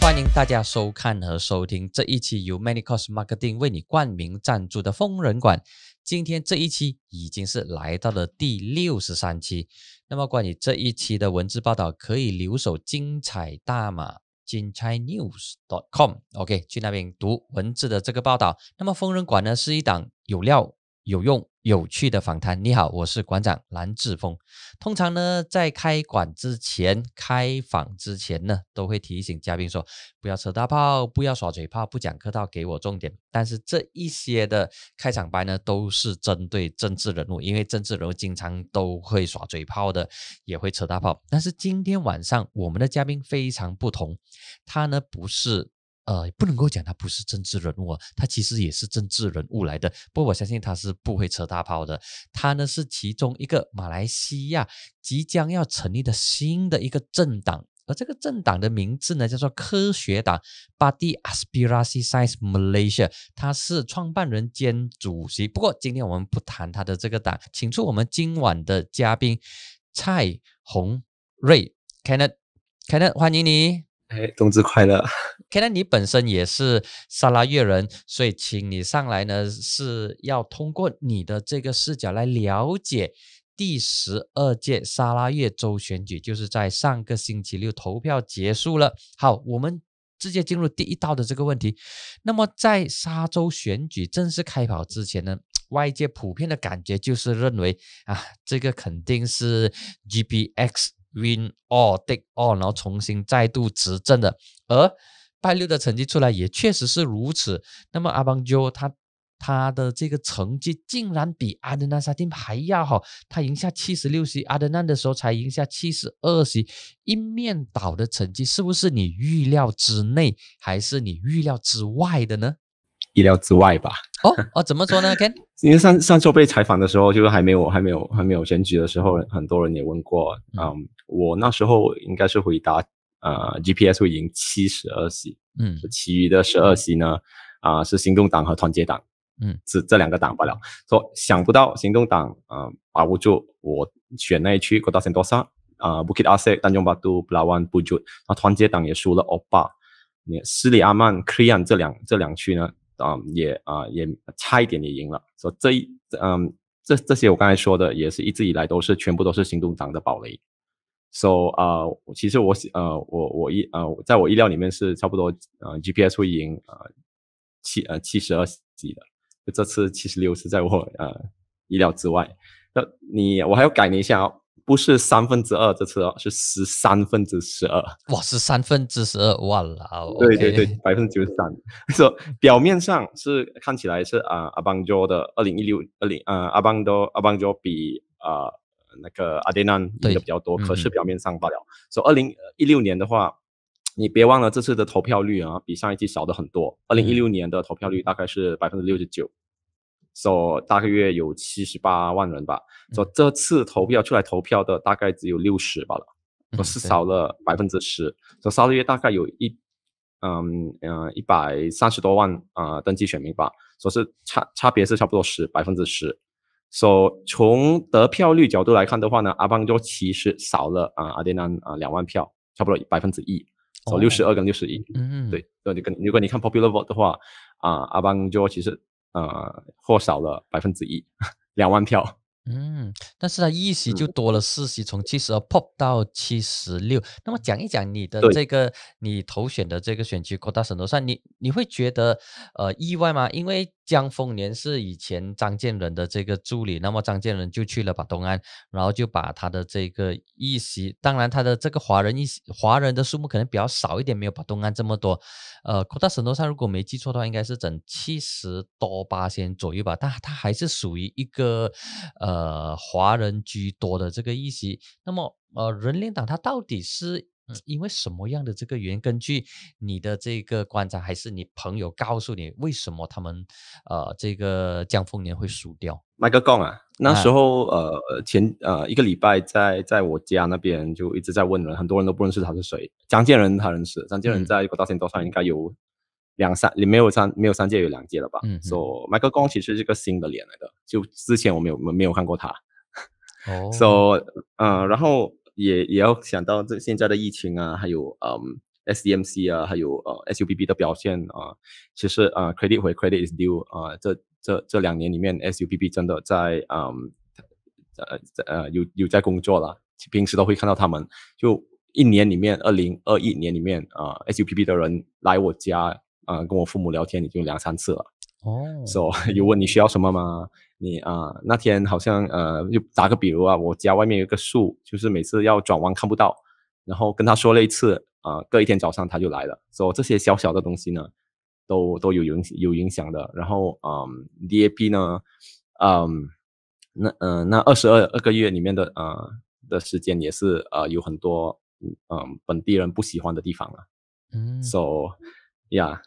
欢迎大家收看和收听这一期由 ManyCos Marketing 为你冠名赞助的《疯人馆》。今天这一期已经是来到了第六十三期。那么关于这一期的文字报道，可以留守精彩大马金彩 News. dot com。OK，去那边读文字的这个报道。那么《疯人馆》呢，是一档有料有用。有趣的访谈，你好，我是馆长蓝志峰。通常呢，在开馆之前、开访之前呢，都会提醒嘉宾说，不要扯大炮，不要耍嘴炮，不讲客套，给我重点。但是这一些的开场白呢，都是针对政治人物，因为政治人物经常都会耍嘴炮的，也会扯大炮。但是今天晚上我们的嘉宾非常不同，他呢不是。呃，不能够讲他不是政治人物，他其实也是政治人物来的。不过我相信他是不会扯大炮的。他呢是其中一个马来西亚即将要成立的新的一个政党，而这个政党的名字呢叫做科学党 b u d y Aspirasi Science Malaysia。他是创办人兼主席。不过今天我们不谈他的这个党，请出我们今晚的嘉宾蔡宏瑞，Kenneth，Kenneth，欢迎你。哎，冬至快乐！看 来你本身也是沙拉越人，所以请你上来呢，是要通过你的这个视角来了解第十二届沙拉越州选举，就是在上个星期六投票结束了。好，我们直接进入第一道的这个问题。那么，在沙州选举正式开跑之前呢，外界普遍的感觉就是认为啊，这个肯定是 G P X。Win all, take all，然后重新再度执政的，而拜六的成绩出来也确实是如此。那么阿邦 jo 他他的这个成绩竟然比阿德纳沙丁还要好，他赢下七十六席，阿德纳的时候才赢下七十二席。一面倒的成绩，是不是你预料之内，还是你预料之外的呢？意料之外吧？哦哦，怎么说呢？Ken，因为上上周被采访的时候，就是还没有还没有还没有选举的时候，很多人也问过。嗯，我那时候应该是回答，呃，GPS 会赢七十二席，嗯，其余的十二席呢，啊，是行动党和团结党，嗯，这这两个党罢了。说想不到行动党，嗯，把握住我选那一区，得到先多少？啊，uh,，Bukit Tanjung 乌克阿塞但中巴杜布拉万不 t 那团结党也输了欧巴，你斯里阿曼 k r 克 a n 这两这两区呢？啊，也啊也差一点也赢了，所以这嗯这这些我刚才说的也是一直以来都是全部都是行动党的堡垒，So 啊其实我呃我我意呃在我意料里面是差不多呃 GPS 会赢啊七呃七十二级的，就这次七十六是在我呃意料之外，那你我还要改你一下哦。不是三分之二，这次哦是十三分之十二。哇，十三分之十二，忘了对对对，百分之九十三。说表面上是看起来是啊阿邦多的二零一六二零呃阿邦多阿邦多比啊那个阿迪南的比较多，可是表面上罢了。说二零一六年的话，你别忘了这次的投票率啊比上一季少的很多。二零一六年的投票率大概是百分之六十九。说大概月有七十八万人吧，说这次投票出来投票的大概只有六十吧了，so, 是少了百分之十。说上个月大概有一，嗯嗯一百三十多万啊登记选民吧，说是差差别是差不多十百分之十。说从得票率角度来看的话呢，阿邦 jo 其实少了啊阿迪南啊两万票，差不多百分之一，哦，六十二跟六十一。嗯，对，那你跟如果你看 popular vote 的话啊，阿邦 jo 其实。呃，或少了百分之一，两万票。嗯，但是呢，一席就多了四席，从七十二 pop 到七十六。那么讲一讲你的这个，你投选的这个选区扩大省多上，你你会觉得呃意外吗？因为。江丰年是以前张建仁的这个助理，那么张建仁就去了把东安，然后就把他的这个议席，当然他的这个华人席，华人的数目可能比较少一点，没有把东安这么多。呃，扩大神头上如果没记错的话，应该是整七十多八千左右吧，但他还是属于一个呃华人居多的这个议席。那么呃，人联党他到底是？因为什么样的这个原因？根据你的这个观察，还是你朋友告诉你，为什么他们呃这个江丰年会输掉？麦克贡啊，那时候呃前呃一个礼拜在在我家那边就一直在问人，很多人都不认识他是谁。张建仁他认识，张建仁在国大前多少应该有两三，没有三没有三届有两届了吧？嗯，说麦克贡其实是个新的脸来的，就之前我没有没没有看过他。哦，说嗯，然后。也也要想到这现在的疫情啊，还有嗯，SDMC 啊，还有呃 SUPP 的表现啊。其实啊，credit 回 credit is due 啊。这这这两年里面，SUPP 真的在嗯，呃呃有有在工作了。平时都会看到他们。就一年里面，二零二一年里面啊，SUPP 的人来我家啊，跟我父母聊天已经两三次了。哦，s o 有问你需要什么吗？你啊，那天好像呃，就打个比如啊，我家外面有一个树，就是每次要转弯看不到，然后跟他说了一次啊，隔一天早上他就来了，说这些小小的东西呢，都都有影有影响的。然后嗯 d a p 呢，嗯，那嗯那二十二二个月里面的呃的时间也是呃有很多嗯本地人不喜欢的地方了，嗯，s o 呀。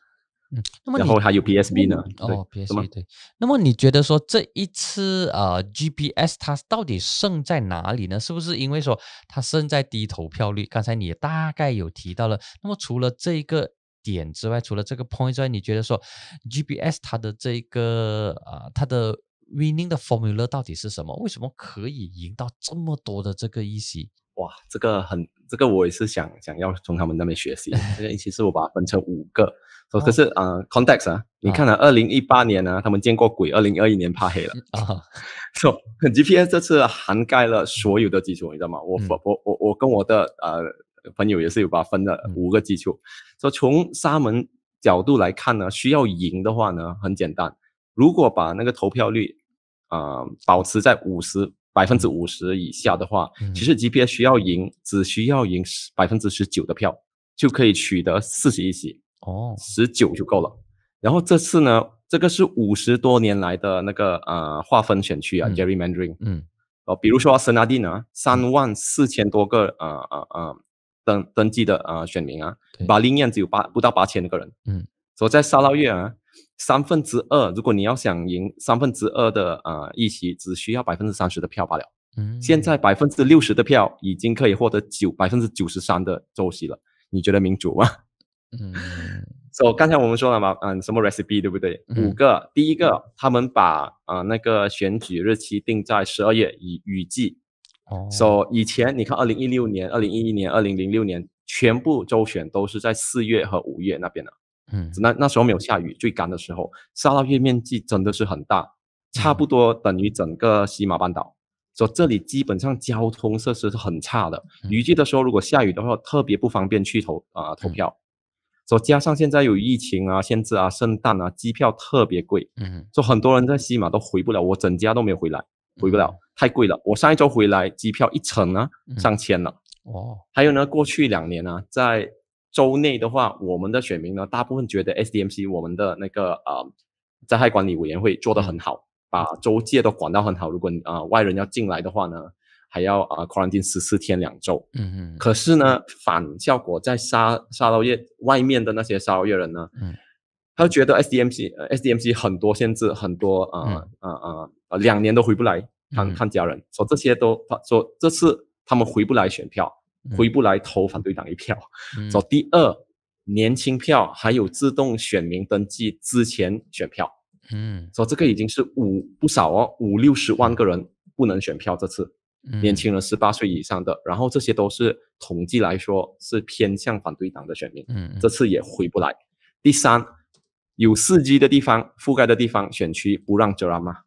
嗯，然后还有 PSB 呢。哦，PSB 对。那么你觉得说这一次呃 GPS 它到底胜在哪里呢？是不是因为说它胜在低投票率？刚才你也大概有提到了。那么除了这个点之外，除了这个 point 之外，你觉得说 GPS 它的这个啊它的 winning 的 formula 到底是什么？为什么可以赢到这么多的这个席？哇，这个很，这个我也是想想要从他们那边学习。这个其实我把它分成五个，说可是啊，context 啊，你看啊，二零一八年呢，他们见过鬼；二零二一年怕黑了 啊。说 GPS 这次涵盖了所有的基础，你知道吗？我我我我跟我的呃朋友也是有把它分了五个基础。说从沙门角度来看呢，需要赢的话呢，很简单，如果把那个投票率啊保持在五十。百分之五十以下的话，其实 G P a 需要赢，只需要赢百分之十九的票就可以取得四十一席哦，十九就够了。然后这次呢，这个是五十多年来的那个呃划分选区啊，gerrymandering。嗯，哦，比如说阿森纳蒂啊，三万四千多个呃呃呃登登记的呃选民啊，巴林顿只有八不到八千个人。嗯，所以在沙捞越啊。三分之二，如果你要想赢三分之二的呃议席，只需要百分之三十的票罢了。嗯，现在百分之六十的票已经可以获得九百分之九十三的周席了，你觉得民主吗？嗯，所以刚才我们说了嘛，嗯，什么 recipe 对不对？五个，第一个，他们把呃那个选举日期定在十二月以雨季。哦，所以以前你看，二零一六年、二零一一年、二零零六年，全部周选都是在四月和五月那边的。嗯，那那时候没有下雨，最干的时候，沙拉月面积真的是很大，差不多等于整个西马半岛。说这里基本上交通设施是很差的，雨季的时候如果下雨的话，特别不方便去投啊投票。说加上现在有疫情啊、限制啊、圣诞啊，机票特别贵。嗯，说很多人在西马都回不了，我整家都没有回来，回不了，太贵了。我上一周回来，机票一程呢上千了。哦，还有呢，过去两年呢，在州内的话，我们的选民呢，大部分觉得 SDMC 我们的那个呃灾害管理委员会做得很好，把州界都管到很好。如果啊外人要进来的话呢，还要啊 quarantine 十四天两周。嗯嗯。可是呢，反效果在沙沙捞越外面的那些沙捞越人呢，他觉得 SDMC SDMC 很多限制，很多啊啊啊，两年都回不来看看家人，说这些都说这次他们回不来选票。回不来投反对党一票，说第二，年轻票还有自动选民登记之前选票，嗯，说这个已经是五不少哦，五六十万个人不能选票这次，年轻人十八岁以上的，然后这些都是统计来说是偏向反对党的选民，嗯，这次也回不来。第三，有四 G 的地方覆盖的地方选区不让遮拦吗？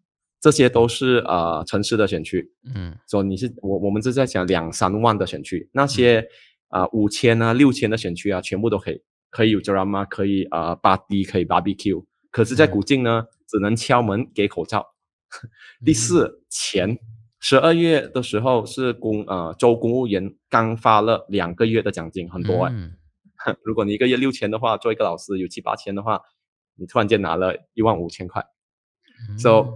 这些都是呃城市的选区，嗯，说你是我我们是在讲两三万的选区，那些啊五千啊六千的选区啊，全部都可以可以有 drama，可以啊，bar D 可以 bar B Q，可是在古晋呢，只能敲门给口罩。第四钱，十二月的时候是公呃州公务员刚发了两个月的奖金，很多，嗯，如果你一个月六千的话，做一个老师有七八千的话，你突然间拿了一万五千块，so。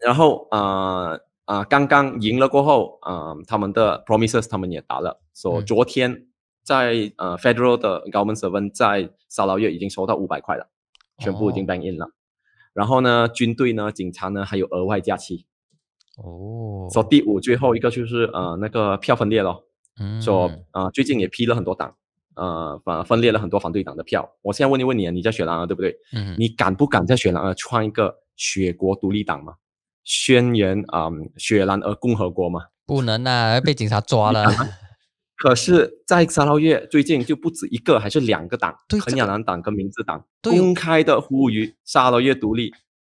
然后呃呃，刚刚赢了过后，呃，他们的 promises 他们也打了，说昨天在呃 federal 的 government seven 在沙捞越已经收到五百块了，全部已经 bank in 了。然后呢，军队呢，警察呢，还有额外假期。哦。说第五最后一个就是呃那个票分裂咯，说呃最近也批了很多党，呃而分裂了很多反对党的票。我现在问你问你，你在雪兰啊，对不对？嗯。你敢不敢在雪兰啊，创一个雪国独立党吗？宣言啊，雪兰莪共和国吗？不能啊，被警察抓了。可是，在沙捞越最近就不止一个，还是两个党，彭雅南党跟民主党公开的呼吁沙捞越独立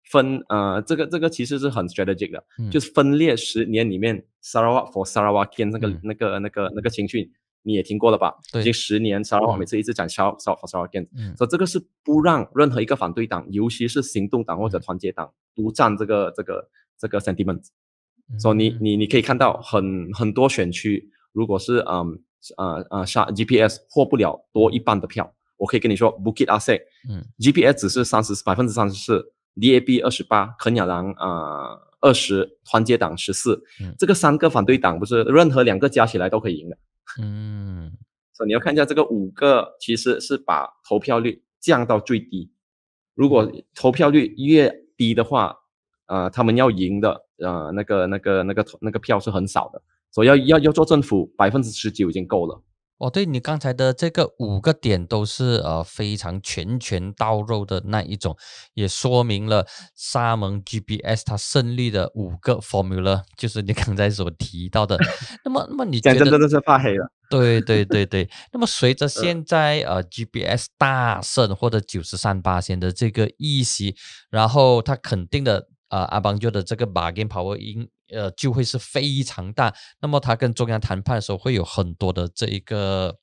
分。呃，这个这个其实是很 strategic，的，就是分裂十年里面，s a a r w a k for s a r 沙捞哇天那个那个那个那个情绪你也听过了吧？已经十年，s a a r w a k 每次一直讲 Sarawak for s a a r 沙捞天，所以这个是不让任何一个反对党，尤其是行动党或者团结党独占这个这个。这个 sentiment，以你你你可以看到很很多选区，如果是嗯呃呃下 GPS 获不了多一半的票，我可以跟你说，Bookit s e 嗯，GPS 是三十百分之三十四，DAB 二十八，肯亚郎啊二十，团结党十四，这个三个反对党不是任何两个加起来都可以赢的，嗯，所、以你要看一下这个五个其实是把投票率降到最低，如果投票率越低的话。呃，他们要赢的，呃，那个、那个、那个、那个票是很少的，所以要要要做政府百分之十九已经够了。哦，对你刚才的这个五个点都是呃非常拳拳到肉的那一种，也说明了沙蒙 G B S 它胜利的五个 formula，就是你刚才所提到的。那么，那么你讲真的，都是怕黑了。对对对对，那么随着现在呃 G B S 大胜或者九十三八仙的这个一席，然后他肯定的。啊，阿邦就的这个马 w 跑 r 应呃就会是非常大。那么他跟中央谈判的时候，会有很多的这一个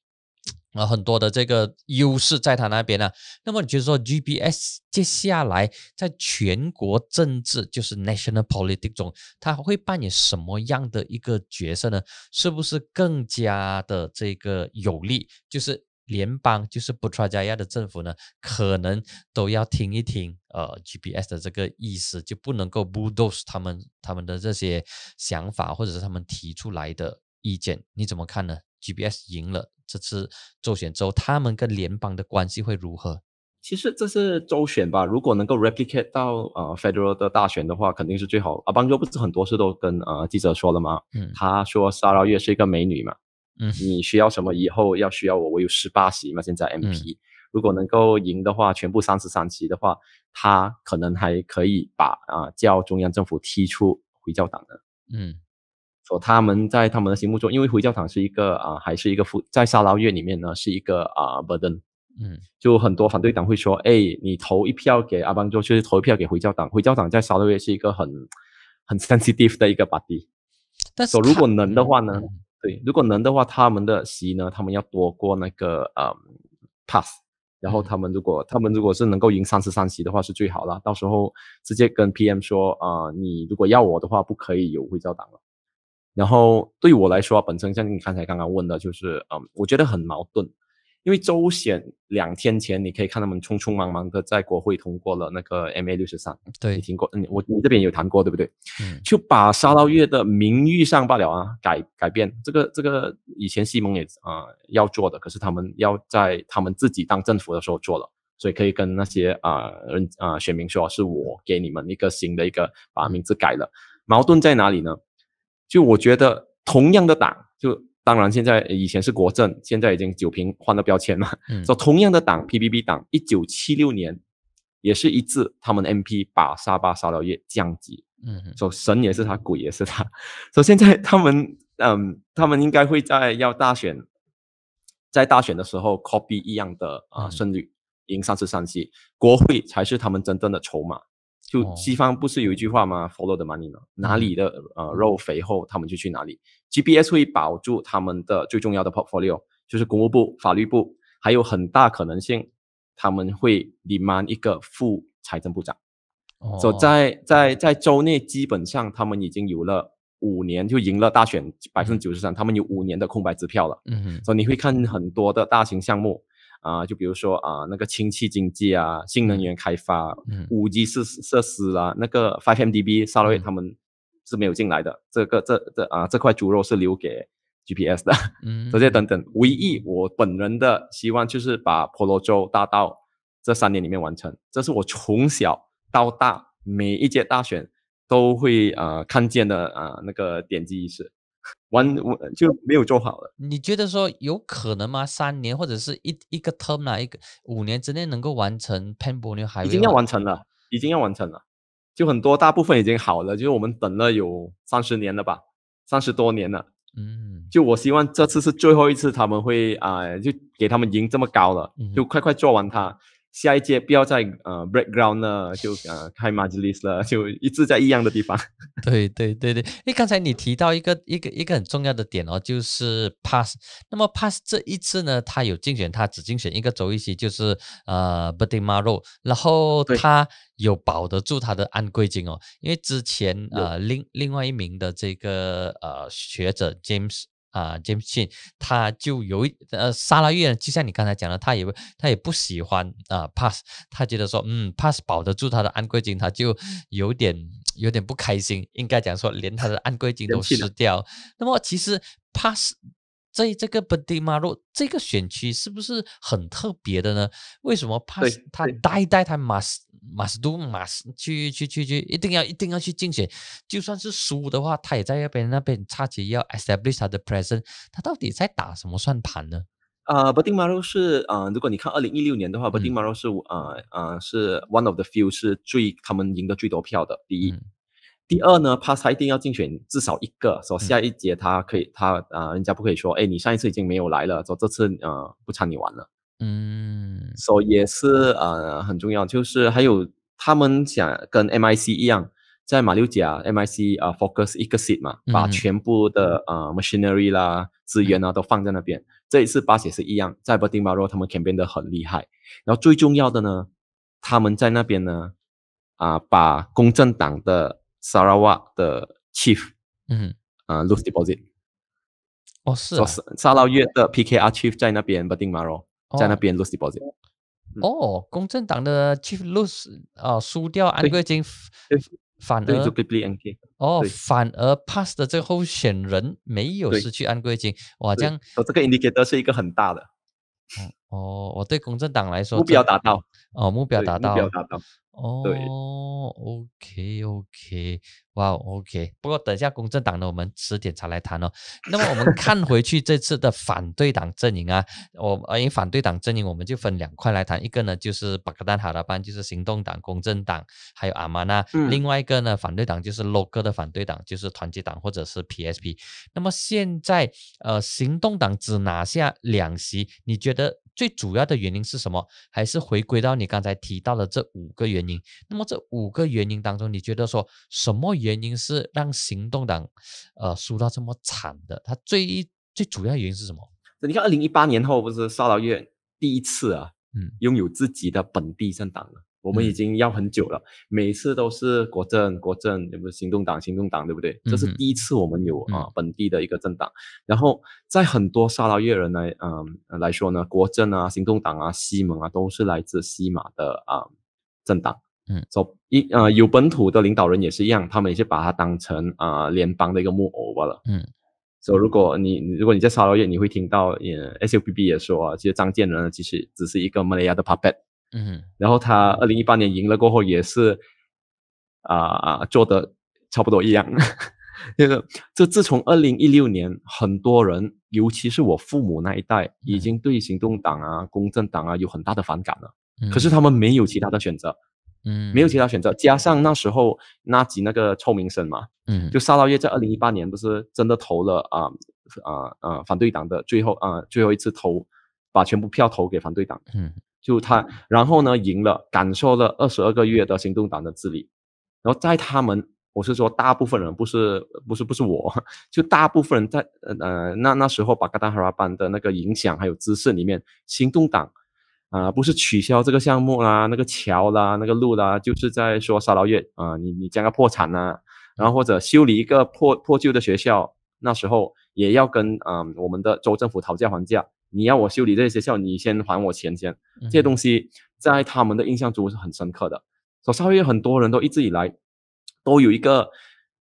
啊，很多的这个优势在他那边呢。那么你觉得说，G P S 接下来在全国政治就是 national politics 中，他会扮演什么样的一个角色呢？是不是更加的这个有利？就是。联邦就是不穿加亚的政府呢，可能都要听一听呃 G P S 的这个意思，就不能够 b u l d o e 他们他们的这些想法，或者是他们提出来的意见，你怎么看呢？G P S 赢了这次周选之后，他们跟联邦的关系会如何？其实这是周选吧，如果能够 replicate 到呃 federal 的大选的话，肯定是最好。阿邦就不是很多次都跟呃记者说了吗？嗯，他说沙拉月是一个美女嘛。你需要什么？以后要需要我，我有十八席嘛。现在 MP 如果能够赢的话，全部三十三席的话，他可能还可以把啊叫中央政府踢出回教党呢。嗯，所他们在他们的心目中，因为回教党是一个啊，还是一个在沙捞越里面呢是一个啊 burden。嗯，就很多反对党会说，哎，你投一票给阿邦佐，就是投一票给回教党。回教党在沙捞越是一个很很 sensitive 的一个 body。但是，如果能的话呢？对，如果能的话，他们的席呢？他们要多过那个呃 pass，然后他们如果他们如果是能够赢三十三席的话，是最好了，到时候直接跟 PM 说啊，你如果要我的话，不可以有回教党了。然后对我来说，本身像你刚才刚刚问的，就是嗯，我觉得很矛盾。因为周选两天前，你可以看他们匆匆忙忙的在国会通过了那个 M A 六十三，对你听过，嗯，我你这边有谈过对不对？嗯，就把沙捞越的名誉上罢了啊，改改变这个这个以前西蒙也啊要做的，可是他们要在他们自己当政府的时候做了，所以可以跟那些啊人啊选民说是我给你们一个新的一个把名字改了。矛盾在哪里呢？就我觉得同样的党就。当然，现在以前是国政，现在已经酒瓶换了标签嘛。说同样的党，P P P 党，一九七六年也是一致，他们 M P 把沙巴、沙拉越降级。嗯，说神也是他，鬼也是他。说现在他们，嗯，他们应该会在要大选，在大选的时候 copy 一样的啊胜率，赢三次三西国会才是他们真正的筹码。就西方不是有一句话吗？Follow the money 呢？哪里的呃肉肥厚，他们就去哪里。G.P.S. 会保住他们的最重要的 portfolio，就是公务部、法律部，还有很大可能性他们会 demand 一个副财政部长。所在在在州内，基本上他们已经有了五年就赢了大选百分之九十三，他们有五年的空白支票了。嗯哼，所以你会看很多的大型项目啊，就比如说啊，那个氢气经济啊，新能源开发，五 G 设设施啊，那个 Five M.D.B.、Sawyer 他们。是没有进来的，这个这这啊这块猪肉是留给 GPS 的，嗯，这些等等。唯一我本人的希望就是把婆罗洲大道这三年里面完成，这是我从小到大每一届大选都会呃看见的啊那个奠基仪式，完我就没有做好了。你觉得说有可能吗？三年或者是一一个 term 啊，一个五年之内能够完成 Penang 已经要完成了，已经要完成了。就很多，大部分已经好了。就是我们等了有三十年了吧，三十多年了。嗯，就我希望这次是最后一次，他们会啊，就给他们赢这么高了，就快快做完它。下一届不要再呃，break ground 呢，就呃，开 j l i 斯了，就一直在一样的地方。对对对对，哎，刚才你提到一个一个一个很重要的点哦，就是 pass。那么 pass 这一次呢，他有竞选，他只竞选一个州一席，就是呃，Bertin Maro。然后他有保得住他的按贵金哦，因为之前呃，另另外一名的这个呃学者 James。啊，James，他就有呃，沙拉越就像你刚才讲的，他也他也不喜欢啊，Pass，他觉得说，嗯，Pass 保得住他的安桂金，他就有点有点不开心，应该讲说连他的安桂金都失掉。那么其实 Pass。在这个 Budimiru 这个选区是不是很特别的呢？为什么怕他代代他 m 斯 s m a s d m s 去去去去一定要一定要去竞选，就算是输的话，他也在那边那边差旗要 establish 他的 presence，他到底在打什么算盘呢？啊 b a d i n m a r u 是啊，如果你看二零一六年的话 b a d i n m a r u 是啊啊是 one of the few 是最他们赢得最多票的，第一。第二呢，s 他一定要竞选至少一个，说下一届他可以他啊，人家不可以说，哎，你上一次已经没有来了，说这次呃不参你玩了，嗯，所以也是呃很重要，就是还有他们想跟 MIC 一样，在马六甲 MIC 啊 focus 一个 seat 嘛，把全部的啊 machinery 啦资源啊都放在那边，这一次巴铁是一样，在布丁巴罗他们可以变得很厉害，然后最重要的呢，他们在那边呢啊把公正党的。萨拉瓦的 chief，嗯，啊 lose deposit，哦是，萨拉越的 PKR chief 在那边不定嘛？咯，在那边 lose deposit。哦，公正党的 chief lose，啊，输掉安桂金，反而，哦，反而 pass 的这个候选人没有失去安桂金，哇，这样，哦，这个 indicator 是一个很大的，哦，我对公正党来说目标达到，哦，目标达到，目标达到。哦，OK OK，哇，OK。不过等一下公正党呢，我们十点才来谈哦。那么我们看回去这次的反对党阵营啊，我因为反对党阵营我们就分两块来谈，一个呢就是巴格丹哈达班，就是行动党、公正党还有阿玛纳；另外一个呢反对党就是洛克的反对党，就是团结党或者是 PSP。那么现在呃行动党只拿下两席，你觉得？最主要的原因是什么？还是回归到你刚才提到的这五个原因。那么这五个原因当中，你觉得说什么原因是让行动党，呃，输到这么惨的？它最最主要原因是什么？你看，二零一八年后不是沙老越第一次啊，嗯，拥有自己的本地政党了。我们已经要很久了，每次都是国政国政，有没有行动党、行动党，对不对？这是第一次我们有啊本地的一个政党。然后在很多沙拉越人来，嗯来说呢，国政啊、行动党啊、西盟啊，都是来自西马的啊政党。嗯，so, 一呃有本土的领导人也是一样，他们也是把它当成啊联邦的一个木偶罢了。嗯，所以如果你如果你在沙捞越，你会听到也 S U P B 也说，啊，其实张建仁其实只是一个马来亚的 puppet。嗯，然后他二零一八年赢了过后也是，啊啊，做的差不多一样。就是这自从二零一六年，很多人，尤其是我父母那一代，已经对行动党啊、公正党啊有很大的反感了。可是他们没有其他的选择，嗯，没有其他选择。加上那时候纳吉那个臭名声嘛，嗯，就沙拉叶在二零一八年不是真的投了啊啊啊反对党的最后啊最后一次投，把全部票投给反对党，嗯。就他，然后呢，赢了，感受了二十二个月的行动党的治理，然后在他们，我是说，大部分人不是不是不是我，就大部分人在呃那那时候把嘎达哈拉班的那个影响还有姿势里面，行动党啊，不是取消这个项目啦，那个桥啦，那个路啦，就是在说沙劳越啊，你你将要破产呢，然后或者修理一个破破旧的学校，那时候也要跟嗯我们的州政府讨价还价。你要我修理这些学校，你先还我钱先。这些东西在他们的印象中是很深刻的。所以，劳越很多人都一直以来都有一个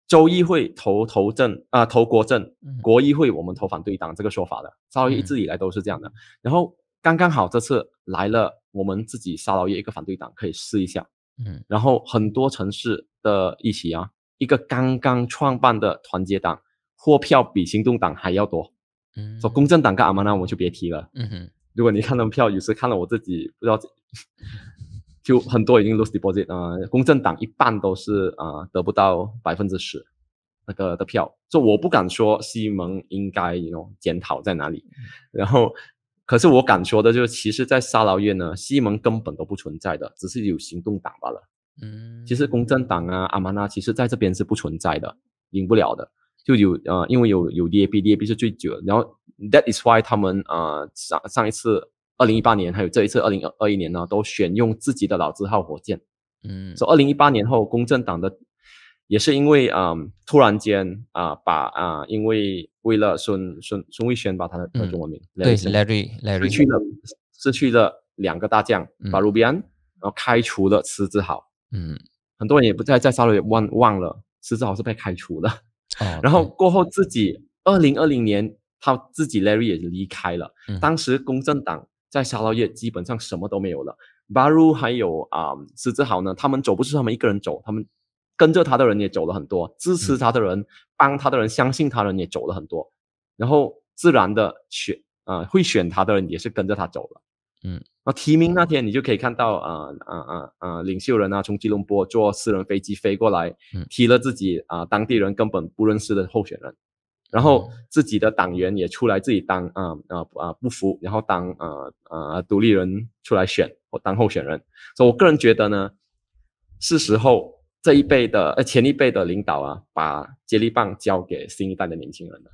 州议会投投政啊，投国政，国议会我们投反对党这个说法的。稍微一直以来都是这样的。然后刚刚好这次来了我们自己沙劳越一个反对党可以试一下，嗯。然后很多城市的一起啊，一个刚刚创办的团结党获票比行动党还要多。说公正党跟阿曼呢？我们就别提了。如果你看到票，有时看了我自己不知道，就很多已经 lose deposit 啊。公正党一半都是啊，得不到百分之十那个的票。就我不敢说西蒙应该有检讨在哪里，然后可是我敢说的，就是其实，在沙劳越呢，西蒙根本都不存在的，只是有行动党罢了。嗯，其实公正党啊，阿曼纳其实在这边是不存在的，赢不了的。就有呃，因为有有 DAB，DAB 是最久的。然后 That is why 他们呃上上一次二零一八年，还有这一次二零二二一年呢，都选用自己的老字号火箭。嗯。所以二零一八年后，公正党的也是因为啊，突然间啊把啊，因为为了孙孙孙蔚轩把他的中文名对，是 Larry Larry 失去了失去了两个大将，把 Rubian 然后开除了，施志豪。嗯。很多人也不在在骚里忘忘了，施志豪是被开除了。然后过后自己，二零二零年他自己 Larry 也离开了，当时公正党在沙捞越基本上什么都没有了。Baru 还有啊，施志豪呢，他们走不是他们一个人走，他们跟着他的人也走了很多，支持他的人、帮他的人、相信他的人也走了很多，然后自然的选啊会选他的人也是跟着他走了。嗯，那提名那天你就可以看到啊啊啊啊，领袖人啊，从吉隆坡坐私人飞机飞过来，提了自己啊，当地人根本不认识的候选人，然后自己的党员也出来自己当啊啊啊不服，然后当啊啊独立人出来选或当候选人，所以我个人觉得呢，是时候这一辈的呃前一辈的领导啊，把接力棒交给新一代的年轻人了。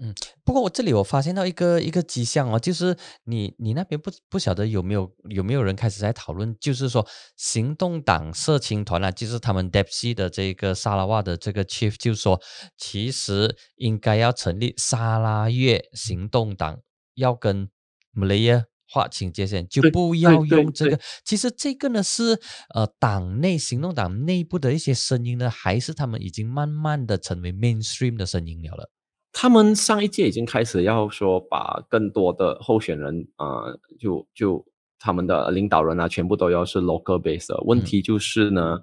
嗯，不过我这里我发现到一个一个迹象哦，就是你你那边不不晓得有没有有没有人开始在讨论，就是说行动党社青团啊，就是他们 d e p c 的这个沙拉瓦的这个 Chief 就说，其实应该要成立沙拉越行动党，要跟 Malaya 划清界限，就不要用这个。其实这个呢是呃党内行动党内部的一些声音呢，还是他们已经慢慢的成为 mainstream 的声音了了？他们上一届已经开始要说把更多的候选人啊，就就他们的领导人啊，全部都要是 l o c a l based。问题就是呢，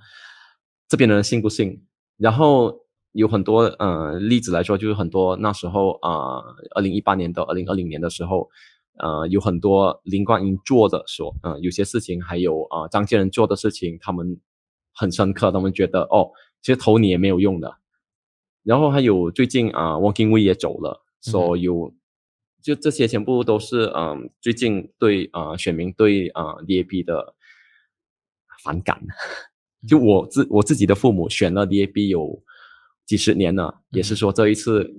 这边的人信不信？然后有很多呃例子来说，就是很多那时候啊，二零一八年到二零二零年的时候，呃，有很多林冠英做的说，嗯，有些事情，还有啊张建仁做的事情，他们很深刻，他们觉得哦，其实投你也没有用的。然后还有最近啊，Walking We 也走了，所有，就这些全部都是嗯，最近对啊，选民对啊，DAP 的反感。就我自我自己的父母选了 DAP 有几十年了，也是说这一次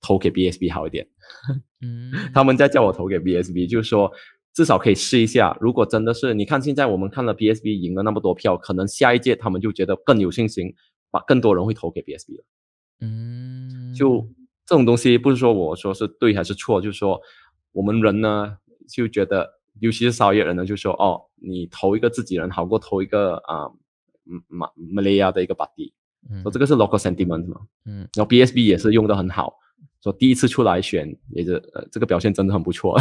投给 b s b 好一点。嗯，他们在叫我投给 b s b 就是说至少可以试一下。如果真的是你看现在我们看了 b s b 赢了那么多票，可能下一届他们就觉得更有信心，把更多人会投给 b s b 了。嗯，就这种东西不是说我说是对还是错，就是说我们人呢就觉得，尤其是商业人呢，就说哦，你投一个自己人好过投一个啊，马马 m 亚的一个 body，说这个是 local sentiment 嘛，嗯，然后 B S B 也是用的很好，说第一次出来选也是呃这个表现真的很不错，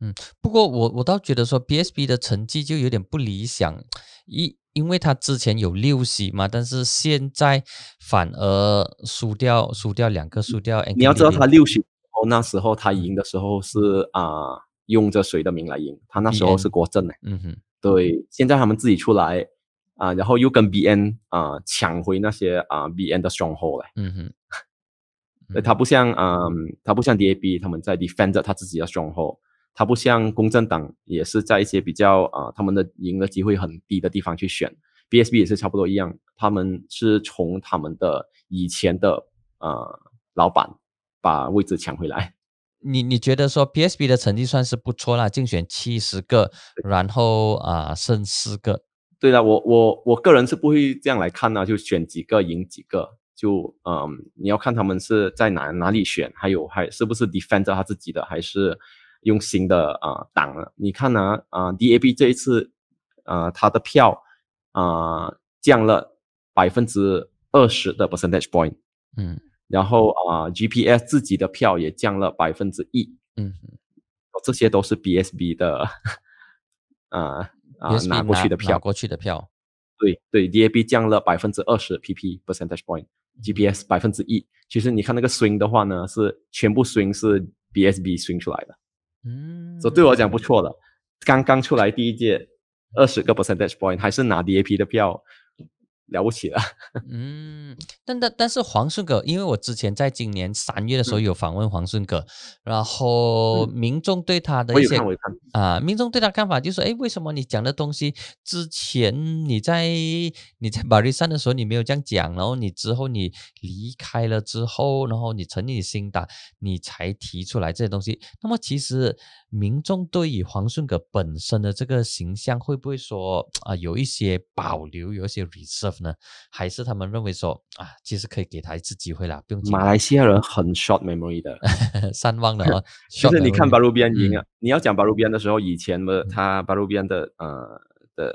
嗯，不过我我倒觉得说 B S B 的成绩就有点不理想，一。因为他之前有六席嘛，但是现在反而输掉，输掉两个，输掉。你要知道他六席哦，那时候他赢的时候是啊，用着谁的名来赢？他那时候是国政呢。嗯哼，对，现在他们自己出来啊，然后又跟 BN 啊抢回那些啊 BN 的 stronghold 嘞。嗯哼，他不像啊，他不像 DAB 他们在 defend 着他自己的 stronghold。他不像公正党，也是在一些比较啊，他们的赢的机会很低的地方去选。P S B 也是差不多一样，他们是从他们的以前的啊老板把位置抢回来。你你觉得说 P S B 的成绩算是不错啦，竞选七十个，然后啊剩四个。对啦，我我我个人是不会这样来看呢，就选几个赢几个，就嗯，你要看他们是在哪哪里选，还有还是不是 defender 他自己的还是。用新的啊，党，你看呢啊，DAB 这一次，呃，他的票啊降了百分之二十的 percentage point，嗯，然后啊，GPS 自己的票也降了百分之一，嗯，这些都是 BSB 的啊啊拿过去的票，过去的票，对对，DAB 降了百分之二十 pp percentage point，GPS 百分之一，其实你看那个 swing 的话呢，是全部 swing 是 BSB swing 出来的。嗯，所以对我讲不错的，刚刚出来第一届，二十个 percentage point，还是拿 DAP 的票。了不起了，嗯，但但但是黄顺哥，因为我之前在今年三月的时候有访问黄顺哥，然后民众对他的一些啊，民众对他看法就是，哎，为什么你讲的东西之前你在你在马里山的时候你没有这样讲，然后你之后你离开了之后，然后你成立新党，你才提出来这些东西？那么其实民众对于黄顺哥本身的这个形象，会不会说啊，有一些保留，有一些 reserve？那还是他们认为说啊，其实可以给他一次机会啦。不用马来西亚人很 short memory 的，善忘的。其实你看巴鲁边赢啊，你要讲巴鲁边的时候，以前的他巴鲁边的呃的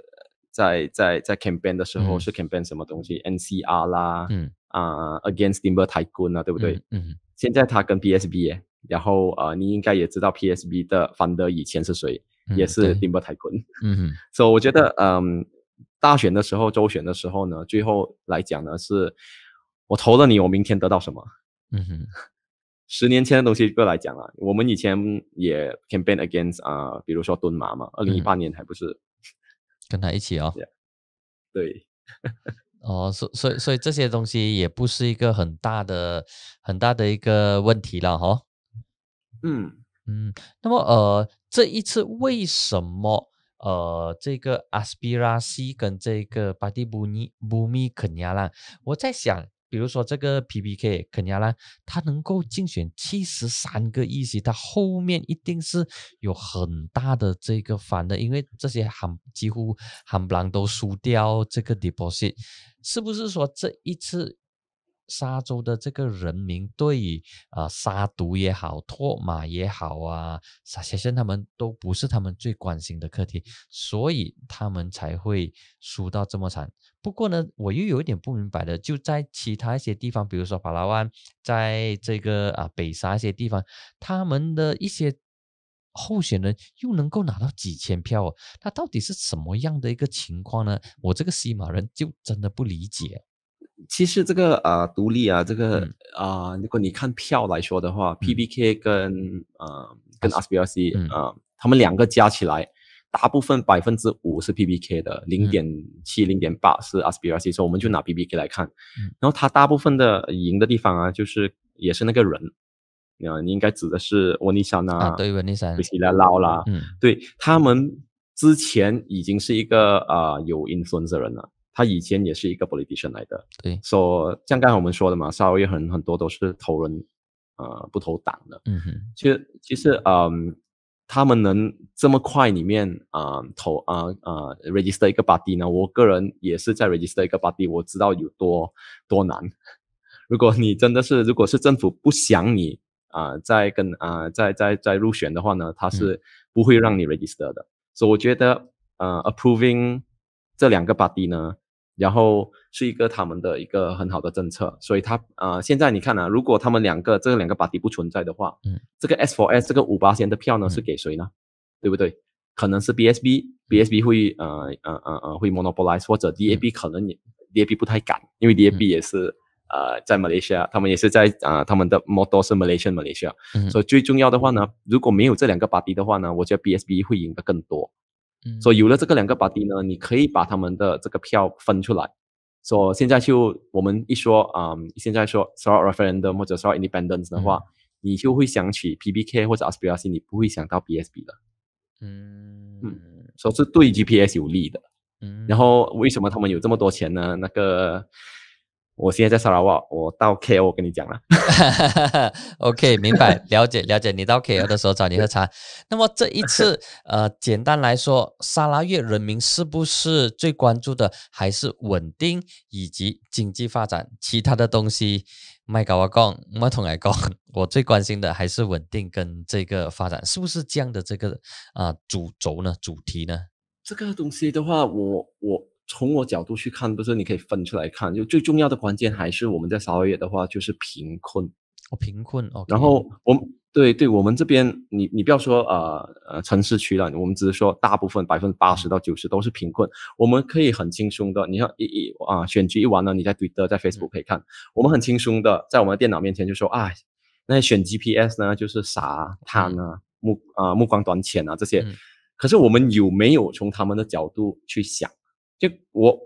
在在在 campaign 的时候是 campaign 什么东西？NCR 啦，嗯啊，against Timber Tai Kun 啊，对不对？嗯，现在他跟 P S B，然后呃，你应该也知道 P S B 的 founder 以前是谁，也是 Timber Tai Kun。嗯哼，所 以我觉得嗯。大选的时候，周选的时候呢，最后来讲呢，是我投了你，我明天得到什么？嗯哼，十年前的东西不来讲了。我们以前也 campaign against 啊，比如说蹲马嘛，二零一八年还不是跟他一起哦？对，哦，所所以所以这些东西也不是一个很大的很大的一个问题了哈。嗯嗯，那么呃，这一次为什么？呃，这个 Aspirasi 跟这个 Badi Bumi 坤亚拉，我在想，比如说这个 p b k 坤亚拉，他能够竞选七十三个议席，他后面一定是有很大的这个反的，因为这些含几乎含不人都输掉这个 Deposit，是不是说这一次？沙洲的这个人民对啊杀毒也好，拓马也好啊，先生他们都不是他们最关心的课题，所以他们才会输到这么惨。不过呢，我又有一点不明白的，就在其他一些地方，比如说法拉湾，在这个啊北沙一些地方，他们的一些候选人又能够拿到几千票，他到底是什么样的一个情况呢？我这个西马人就真的不理解。其实这个呃独立啊，这个啊，如果你看票来说的话，P B K 跟呃跟 S B L C 啊，他们两个加起来，大部分百分之五是 P B K 的，零点七零点八是 S B L C，所以我们就拿 P B K 来看。然后它大部分的赢的地方啊，就是也是那个人啊，你应该指的是温尼山啊，对温尼山，维西拉劳啦，对他们之前已经是一个啊有 i n f l u e n c e 人了。他以前也是一个 politician 来的，对，所像刚才我们说的嘛，稍微很很多都是投人，呃，不投党的，嗯哼，其实其实，嗯，他们能这么快里面啊投啊啊 register 一个 b o d y 呢？我个人也是在 register 一个 b o d y 我知道有多多难。如果你真的是如果是政府不想你啊再跟啊再再再入选的话呢，他是不会让你 register 的。所以我觉得，呃，approving 这两个 b o d y 呢。然后是一个他们的一个很好的政策，所以他啊，现在你看啊，如果他们两个这个两个把底不存在的话，这个 S for S 这个五八线的票呢是给谁呢？对不对？可能是 B S B B S B 会呃呃呃呃会 monopolize 或者 D A B 可能也 D A B 不太敢，因为 D A B 也是呃在马来西亚，他们也是在啊他们的 m o d e o 是 Malaysia 马来西亚，所以最重要的话呢，如果没有这两个把底的话呢，我觉得 B S B 会赢得更多。所以有了这个两个 body 呢，你可以把他们的这个票分出来。说现在就我们一说啊，现在说 strong referend 或者 s t r o n independence 的话，你就会想起 PPK 或者 a s p i r c 你不会想到 BSB 的。嗯嗯，所以是对 GPS 有利的。嗯，然后为什么他们有这么多钱呢？那个。我现在在沙拉沃，我到 K L 我跟你讲了，OK，明白，了解，了解。你到 K L 的时候找你喝茶。那么这一次，呃，简单来说，沙拉越人民是不是最关注的还是稳定以及经济发展？其他的东西，麦高我贡、我同来讲，我最关心的还是稳定跟这个发展，是不是这样的这个啊主轴呢？主题呢？这个东西的话，我我。从我角度去看，不是你可以分出来看，就最重要的关键还是我们在撒哈也的话，就是贫困，哦，贫困哦。然后我们对对，我们这边你你不要说呃呃城市区了，我们只是说大部分百分之八十到九十都是贫困。我们可以很轻松的，你看一一啊选举一完了，你在 e 的在 Facebook 可以看，我们很轻松的在我们的电脑面前就说啊，那选 GPS 呢就是傻贪啊目啊目光短浅啊这些，可是我们有没有从他们的角度去想？就我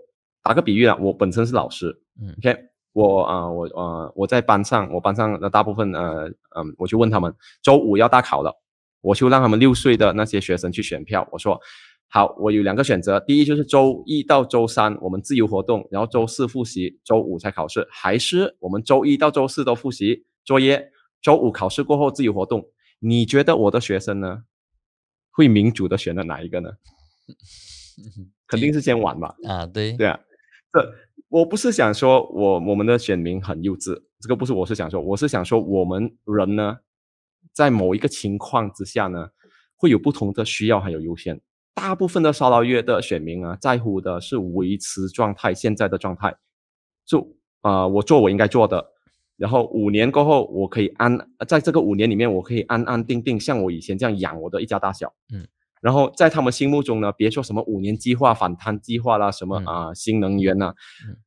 打个比喻啊，我本身是老师，OK，我啊我啊我在班上，我班上的大部分呃嗯，我去问他们，周五要大考了，我就让他们六岁的那些学生去选票，我说好，我有两个选择，第一就是周一到周三我们自由活动，然后周四复习，周五才考试，还是我们周一到周四都复习作业，周五考试过后自由活动，你觉得我的学生呢，会民主的选了哪一个呢？肯定是先玩吧。啊，对，对啊，这我不是想说，我我们的选民很幼稚，这个不是，我是想说，我是想说，我们人呢，在某一个情况之下呢，会有不同的需要还有优先。大部分的烧老月的选民啊，在乎的是维持状态，现在的状态，就啊，我做我应该做的，然后五年过后，我可以安，在这个五年里面，我可以安安定定，像我以前这样养我的一家大小。嗯。然后在他们心目中呢，别说什么五年计划、反贪计划啦，什么啊新能源呐，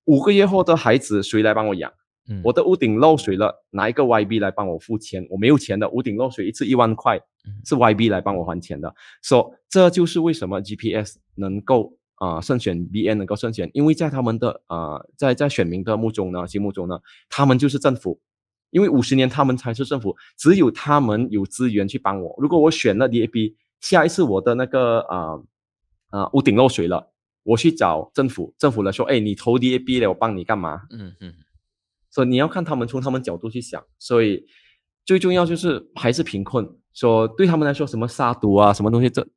五个月后的孩子谁来帮我养？我的屋顶漏水了，拿一个 YB 来帮我付钱？我没有钱的，屋顶漏水一次一万块，是 YB 来帮我还钱的。说这就是为什么 GPS 能够啊胜选 BN 能够胜选，因为在他们的啊在在选民的目中呢、心目中呢，他们就是政府，因为五十年他们才是政府，只有他们有资源去帮我。如果我选了 DAP。下一次我的那个啊啊屋顶漏水了，我去找政府，政府来说，哎，你投 DAB 了，我帮你干嘛？嗯嗯，所以你要看他们从他们角度去想，所以最重要就是还是贫困，说对他们来说什么杀毒啊，什么东西这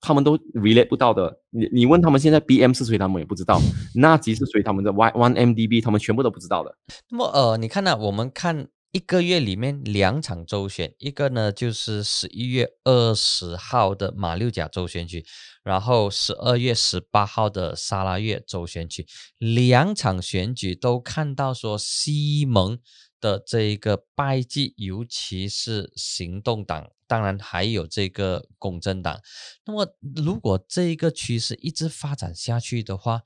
他们都 relate 不到的。你你问他们现在 BM 是谁，他们也不知道，纳吉是谁，他们的 Y OneMDB 他们全部都不知道的。那么呃，你看到我们看。一个月里面两场周选，一个呢就是十一月二十号的马六甲周选举，然后十二月十八号的沙拉越周选举，两场选举都看到说西盟的这一个败绩，尤其是行动党，当然还有这个公振党。那么如果这一个趋势一直发展下去的话，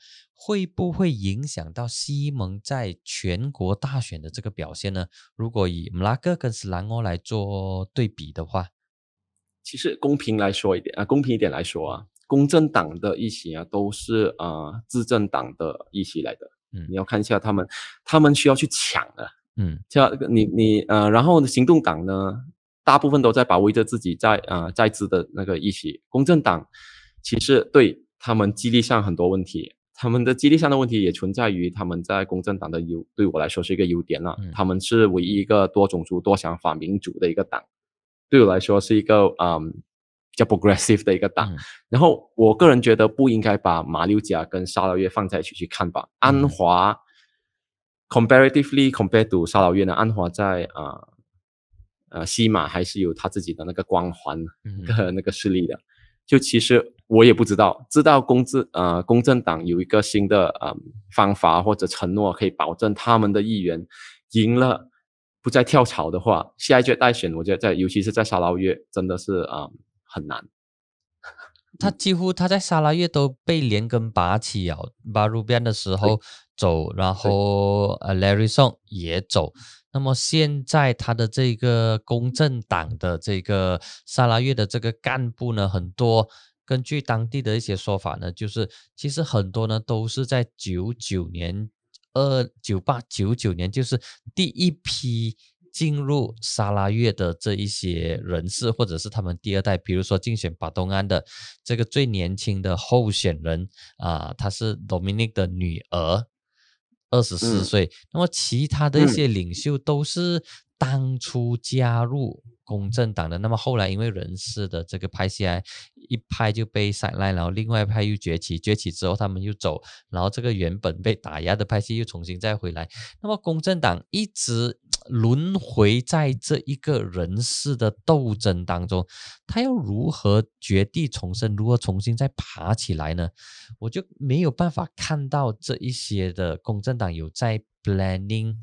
会不会影响到西蒙在全国大选的这个表现呢？如果以穆拉哥跟斯兰欧来做对比的话，其实公平来说一点啊，公平一点来说啊，公正党的议席啊都是啊执政党的议席来的。嗯，你要看一下他们，他们需要去抢的。嗯，像你你呃，然后行动党呢，大部分都在保卫着自己在啊在职的那个议席。公正党其实对他们激励上很多问题。他们的激励上的问题也存在于他们在公正党的优，对我来说是一个优点了。他们是唯一一个多种族、多想法民主的一个党，对我来说是一个啊比较 progressive 的一个党。然后我个人觉得不应该把马六甲跟沙老越放在一起去看吧。安华 comparatively compared to 沙老越呢，安华在啊呃西马还是有他自己的那个光环和那个势力的。就其实我也不知道，知道公正呃公正党有一个新的呃方法或者承诺，可以保证他们的议员赢了不再跳槽的话，下一届代选，我觉得在尤其是在沙拉月真的是啊很难。他几乎他在沙拉月都被连根拔起啊，把路边的时候走，然后呃 Larry Song 也走。那么现在，他的这个公正党的这个萨拉越的这个干部呢，很多。根据当地的一些说法呢，就是其实很多呢都是在九九年、二九八、九九年，就是第一批进入沙拉越的这一些人士，或者是他们第二代，比如说竞选巴东安的这个最年轻的候选人啊，他是 Dominic 的女儿。二十四岁，那么其他的一些领袖都是当初加入公正党的，那么后来因为人事的这个系啊，一派就被甩烂，然后另外派又崛起，崛起之后他们又走，然后这个原本被打压的派系又重新再回来，那么公正党一直。轮回在这一个人世的斗争当中，他要如何绝地重生，如何重新再爬起来呢？我就没有办法看到这一些的公正党有在 planning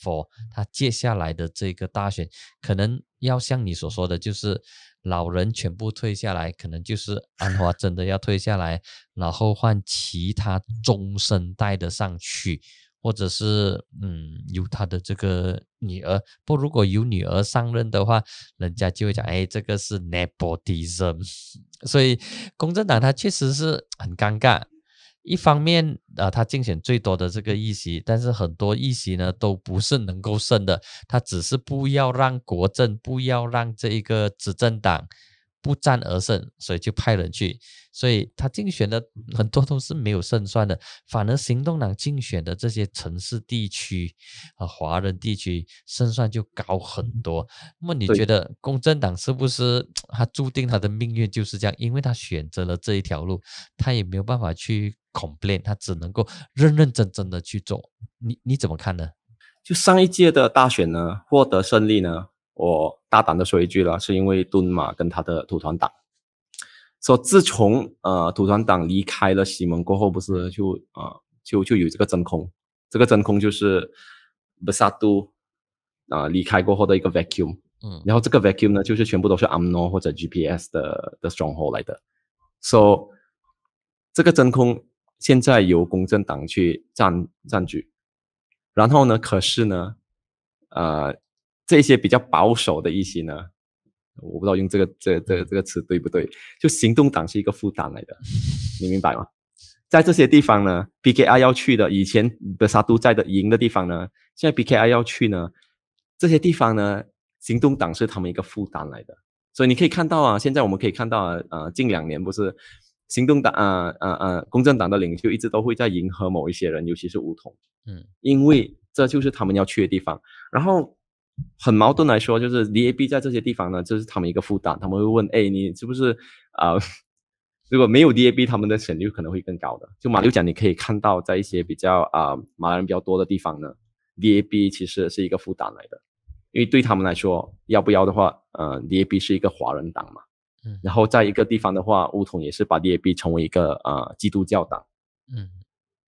for 他接下来的这个大选，可能要像你所说的，就是老人全部退下来，可能就是安华真的要退下来，然后换其他中生代的上去。或者是，嗯，有他的这个女儿。不，如果有女儿上任的话，人家就会讲，哎，这个是 Neptis。m 所以，公正党他确实是很尴尬。一方面啊，他竞选最多的这个议席，但是很多议席呢都不是能够胜的。他只是不要让国政，不要让这一个执政党。不战而胜，所以就派人去。所以他竞选的很多都是没有胜算的，反而行动党竞选的这些城市地区啊，华人地区胜算就高很多。那么你觉得公正党是不是他注定他的命运就是这样？因为他选择了这一条路，他也没有办法去 compete，l 他只能够认认真真的去做。你你怎么看呢？就上一届的大选呢，获得胜利呢？我大胆的说一句了，是因为敦马跟他的土团党说，自从呃土团党离开了西蒙过后，不是就啊就就有这个真空，这个真空就是不杀杜啊离开过后的一个 vacuum，嗯，然后这个 vacuum 呢，就是全部都是阿诺或者 GPS 的的 stronghold 来的，说这个真空现在由公正党去占占据，然后呢，可是呢，呃。这些比较保守的一些呢，我不知道用这个这这这个词对不对？就行动党是一个负担来的，你明白吗？在这些地方呢 b k i 要去的以前的沙都在的赢的地方呢，现在 b k i 要去呢，这些地方呢，行动党是他们一个负担来的。所以你可以看到啊，现在我们可以看到啊，呃，近两年不是行动党啊啊啊，公正党的领袖一直都会在迎合某一些人，尤其是梧桐，嗯，因为这就是他们要去的地方，然后。很矛盾来说，就是 DAB 在这些地方呢，就是他们一个负担，他们会问，哎，你是不是啊？如果没有 DAB，他们的潜率可能会更高的。就马六讲，你可以看到，在一些比较啊，马来人比较多的地方呢，DAB 其实是一个负担来的，因为对他们来说，要不要的话，呃，DAB 是一个华人党嘛，嗯，然后在一个地方的话，乌统也是把 DAB 成为一个呃基督教党，嗯，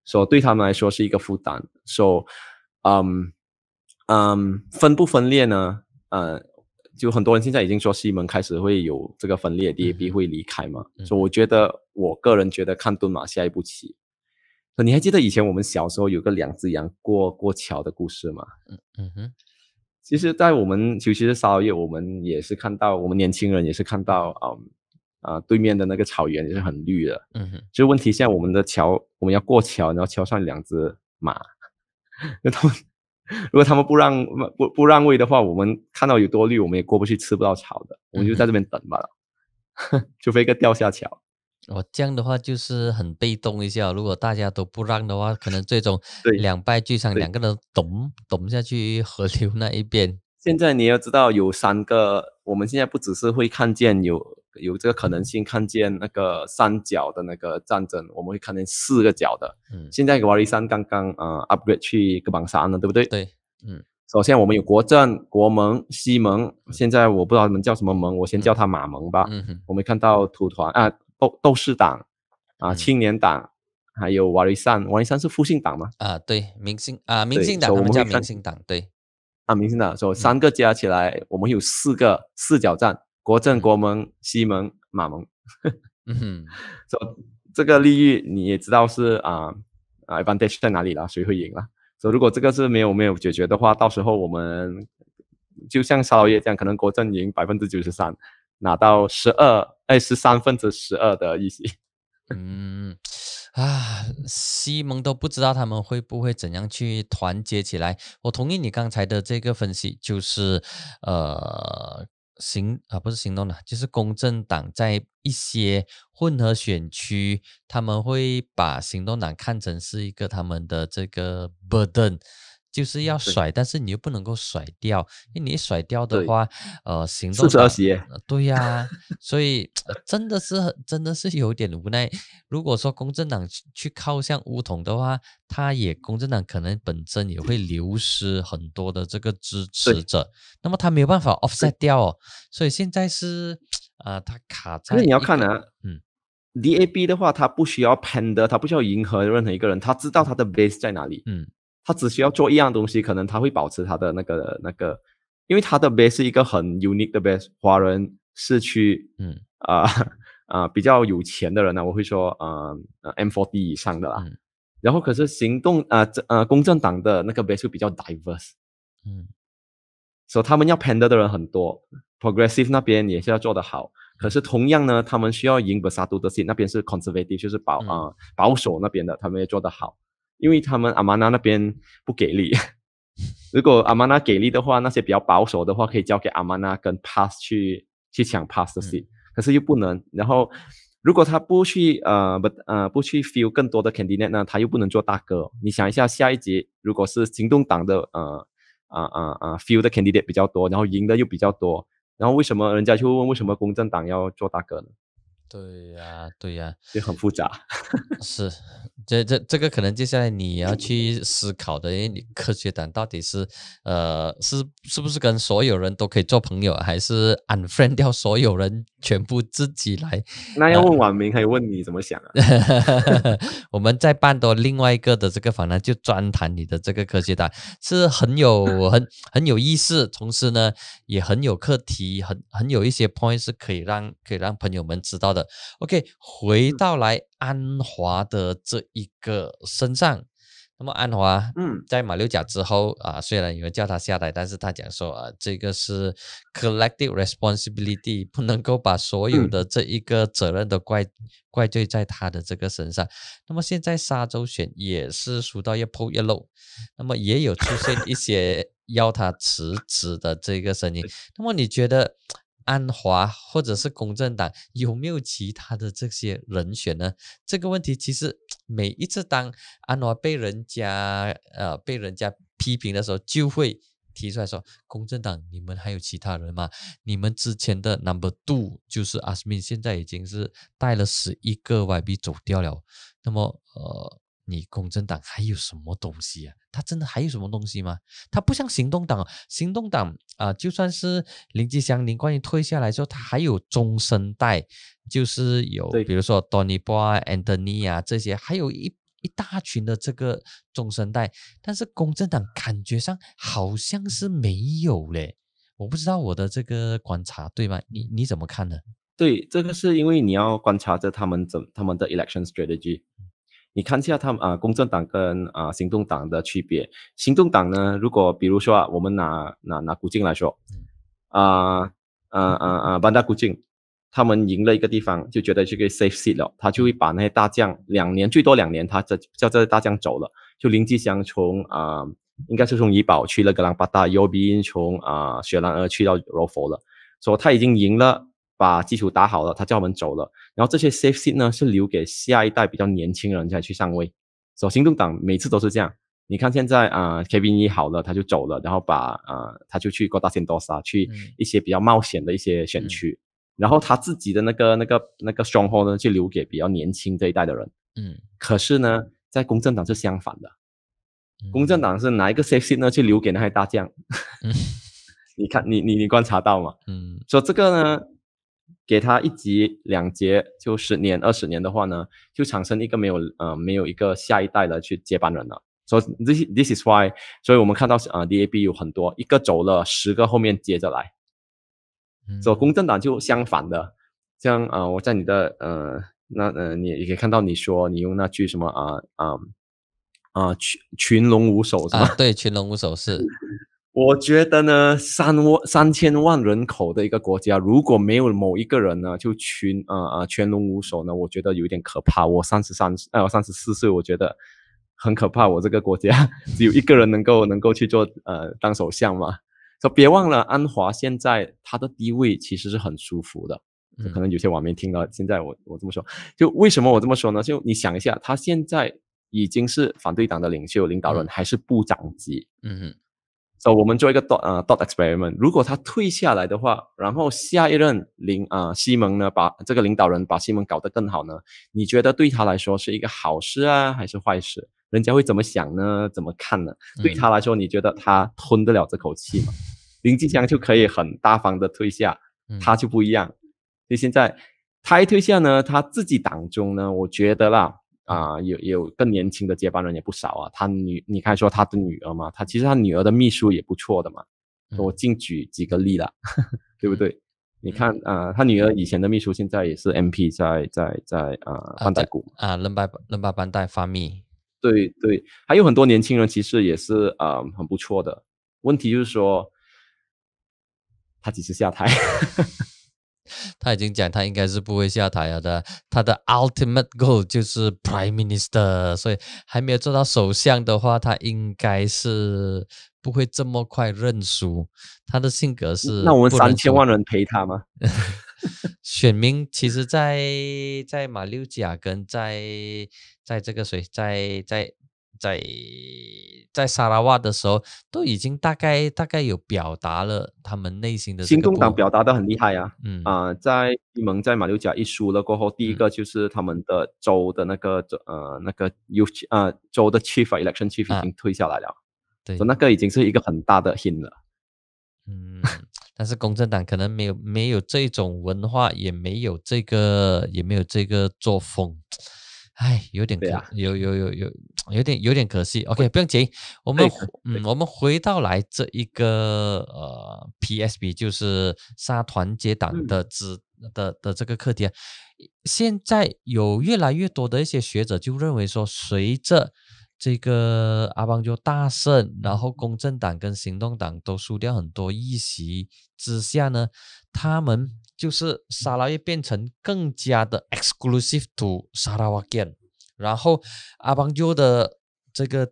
所以对他们来说是一个负担。So，嗯。嗯，分不分裂呢？呃，就很多人现在已经说西门开始会有这个分裂 d a 批会离开嘛？所以我觉得，我个人觉得看蹲马下一步棋。你还记得以前我们小时候有个两只羊过过桥的故事吗？嗯哼。其实，在我们，尤其是三月，我们也是看到，我们年轻人也是看到，嗯啊，对面的那个草原也是很绿的。嗯哼。就是问题现在我们的桥，我们要过桥，然后桥上两只马，那他们。如果他们不让不不让位的话，我们看到有多绿，我们也过不去，吃不到草的，我们就在这边等吧，非一个掉下桥。我这样的话就是很被动一下。如果大家都不让的话，可能最终 两败俱伤，两个人咚咚下去河流那一边。现在你要知道，有三个，我们现在不只是会看见有。有这个可能性，看见那个三角的那个战争，我们会看见四个角的。嗯，现在瓦利山刚刚呃 u p r a d e 去格榜三了，对不对？对，嗯。首先我们有国政、国盟、西盟。现在我不知道你们叫什么盟，我先叫他马盟吧。嗯我们看到土团啊，斗斗士党啊，青年党，还有瓦利山。瓦利山是复兴党吗？啊，对，明星啊，明星党我们叫明星党，对。啊，明星党说三个加起来，我们有四个四角战。国政、国盟、西盟、马盟，嗯哼，说 这个利益你也知道是啊啊，advantage 在哪里了，谁会赢所以如果这个是没有没有解决的话，到时候我们就像沙老爷这样，可能国政赢百分之九十三，拿到十二哎十三分之十二的利息。嗯啊，西盟都不知道他们会不会怎样去团结起来。我同意你刚才的这个分析，就是呃。行啊，不是行动党，就是公正党。在一些混合选区，他们会把行动党看成是一个他们的这个 burden。就是要甩，但是你又不能够甩掉，因为你甩掉的话，呃，行动是妥协，对呀，所以真的是真的是有点无奈。如果说公正党去靠向乌统的话，他也公正党可能本身也会流失很多的这个支持者，那么他没有办法 offset 掉哦，所以现在是啊，他卡在。那你要看啊，嗯，D A B 的话，他不需要 pande，他不需要迎合任何一个人，他知道他的 base 在哪里，嗯。他只需要做一样东西，可能他会保持他的那个那个，因为他的 base 是一个很 unique 的 base，华人市区，嗯啊 啊比较有钱的人呢，我会说啊呃 M4D 以上的啦，然后可是行动啊这呃公正党的那个 base 是比较 diverse，嗯，所以他们要 pander 的人很多，progressive 那边也是要做的好，可是同样呢，他们需要赢布沙杜的信，那边是 conservative 就是保啊保守那边的，他们也做得好。因为他们阿玛纳那边不给力，如果阿玛纳给力的话，那些比较保守的话可以交给阿玛纳跟 PAS 去去抢 PAS 的席，可是又不能。然后如果他不去呃不呃不去 f e e l 更多的 candidate 呢，他又不能做大哥。你想一下，下一集如果是行动党的呃啊啊啊 f i e l 的 candidate 比较多，然后赢的又比较多，然后为什么人家就问为什么公正党要做大哥呢？对呀，对呀，也很复杂。是，这这这个可能接下来你要去思考的，因为你科学党到底是呃是是不是跟所有人都可以做朋友，还是 unfriend 掉所有人，全部自己来？那要问网民，还问你怎么想啊？我们在办的另外一个的这个访谈，就专谈你的这个科学党，是很有很很有意思，同时呢也很有课题，很很有一些 p o i n t 是可以让可以让朋友们知道的。O.K. 回到来安华的这一个身上，那么安华，嗯，在马六甲之后啊，虽然有人叫他下台，但是他讲说啊，这个是 collective responsibility，不能够把所有的这一个责任的怪怪罪在他的这个身上。那么现在沙洲选也是输到一破一漏，那么也有出现一些 要他辞职的这个声音。那么你觉得？安华或者是公正党有没有其他的这些人选呢？这个问题其实每一次当安华被人家呃被人家批评的时候，就会提出来说，公正党你们还有其他人吗？你们之前的 number two 就是阿斯敏，现在已经是带了十一个 YB 走掉了。那么呃。你共震党还有什么东西啊？他真的还有什么东西吗？他不像行动党，行动党啊，就算是林吉祥、林冠英退下来之后，他还有中生代，就是有比如说 Donny Boy、Anthony 啊这些，还有一一大群的这个中生代。但是公震党感觉上好像是没有嘞，我不知道我的这个观察对吗？你你怎么看呢？对，这个是因为你要观察着他们怎他们的 election strategy。你看一下他们啊，公正党跟啊行动党的区别。行动党呢，如果比如说啊，我们拿拿拿古晋来说，啊啊啊啊班达古晋，他们赢了一个地方，就觉得这个 safe seat 了，他就会把那些大将两年最多两年，他这叫这些大将走了，就林吉祥从啊，应该是从怡保去了格兰巴达，尤比因从啊雪兰莪去到柔佛了，说他已经赢了。把基础打好了，他叫我们走了。然后这些 safe seat 呢，是留给下一代比较年轻人才去上位。所以行动党每次都是这样。你看现在啊 k V n 好了，他就走了，然后把啊，他就去过大仙多沙去一些比较冒险的一些选区。然后他自己的那个那个那个 stronghold 呢，就留给比较年轻这一代的人。嗯。可是呢，在公正党是相反的。公正党是拿一个 safe seat 呢，去留给那些大将。嗯。你看，你你你观察到吗？嗯。所以这个呢？给他一集两节就十年二十年的话呢，就产生一个没有呃没有一个下一代的去接班人了。So this this is why，所以我们看到啊 DAB 有很多一个走了十个后面接着来。走，以公正党就相反的，像呃我在你的呃那呃你也可以看到你说你用那句什么啊啊啊群群龙无首是吧？对，群龙无首是。我觉得呢，三万三千万人口的一个国家，如果没有某一个人呢，就群啊啊，全龙无首呢，我觉得有点可怕。我三十三岁三十四岁，我觉得很可怕。我这个国家 只有一个人能够能够去做呃当首相嘛？就别忘了安华现在他的地位其实是很舒服的，可能有些网民听到现在我我这么说，就为什么我这么说呢？就你想一下，他现在已经是反对党的领袖领导人，还是部长级？嗯哼。我们做一个 d 呃 thought experiment，如果他退下来的话，然后下一任领啊西蒙呢，把这个领导人把西蒙搞得更好呢，你觉得对他来说是一个好事啊，还是坏事？人家会怎么想呢？怎么看呢？对他来说，你觉得他吞得了这口气吗？林金祥 就可以很大方的退下，他就不一样。所以现在他一退下呢，他自己党中呢，我觉得啦。啊，有有更年轻的接班人也不少啊。他女，你看说他的女儿嘛，他其实他女儿的秘书也不错的嘛。我尽举几个例了，对不对？你看啊，他女儿以前的秘书现在也是 M P 在在在啊，半代股啊，任巴任巴班代发密。对对，还有很多年轻人其实也是啊，很不错的。问题就是说，他几次下台。他已经讲，他应该是不会下台了的。他的 ultimate goal 就是 prime minister，所以还没有做到首相的话，他应该是不会这么快认输。他的性格是……那我们三千万人陪他吗？选民其实，在在马六甲跟在在这个谁在在。在在沙拉瓦的时候，都已经大概大概有表达了他们内心的。行动党表达的很厉害啊，嗯啊，在西盟在马六甲一输了过后，第一个就是他们的州的那个呃那个州呃州的 chief election chief 已经退下来了，对，那个已经是一个很大的 hint 了。嗯，但是公正党可能没有没有这种文化，也没有这个也没有这个作风，哎，有点对啊，有有有有。有点有点可惜，OK，不用急，我们嗯，我们回到来这一个呃，PSB 就是沙团结党”的之的的这个课题。啊。现在有越来越多的一些学者就认为说，随着这个阿邦州大胜，然后公正党跟行动党都输掉很多议席之下呢，他们就是沙拉越变成更加的 exclusive to 沙劳哇 n 然后阿邦就的这个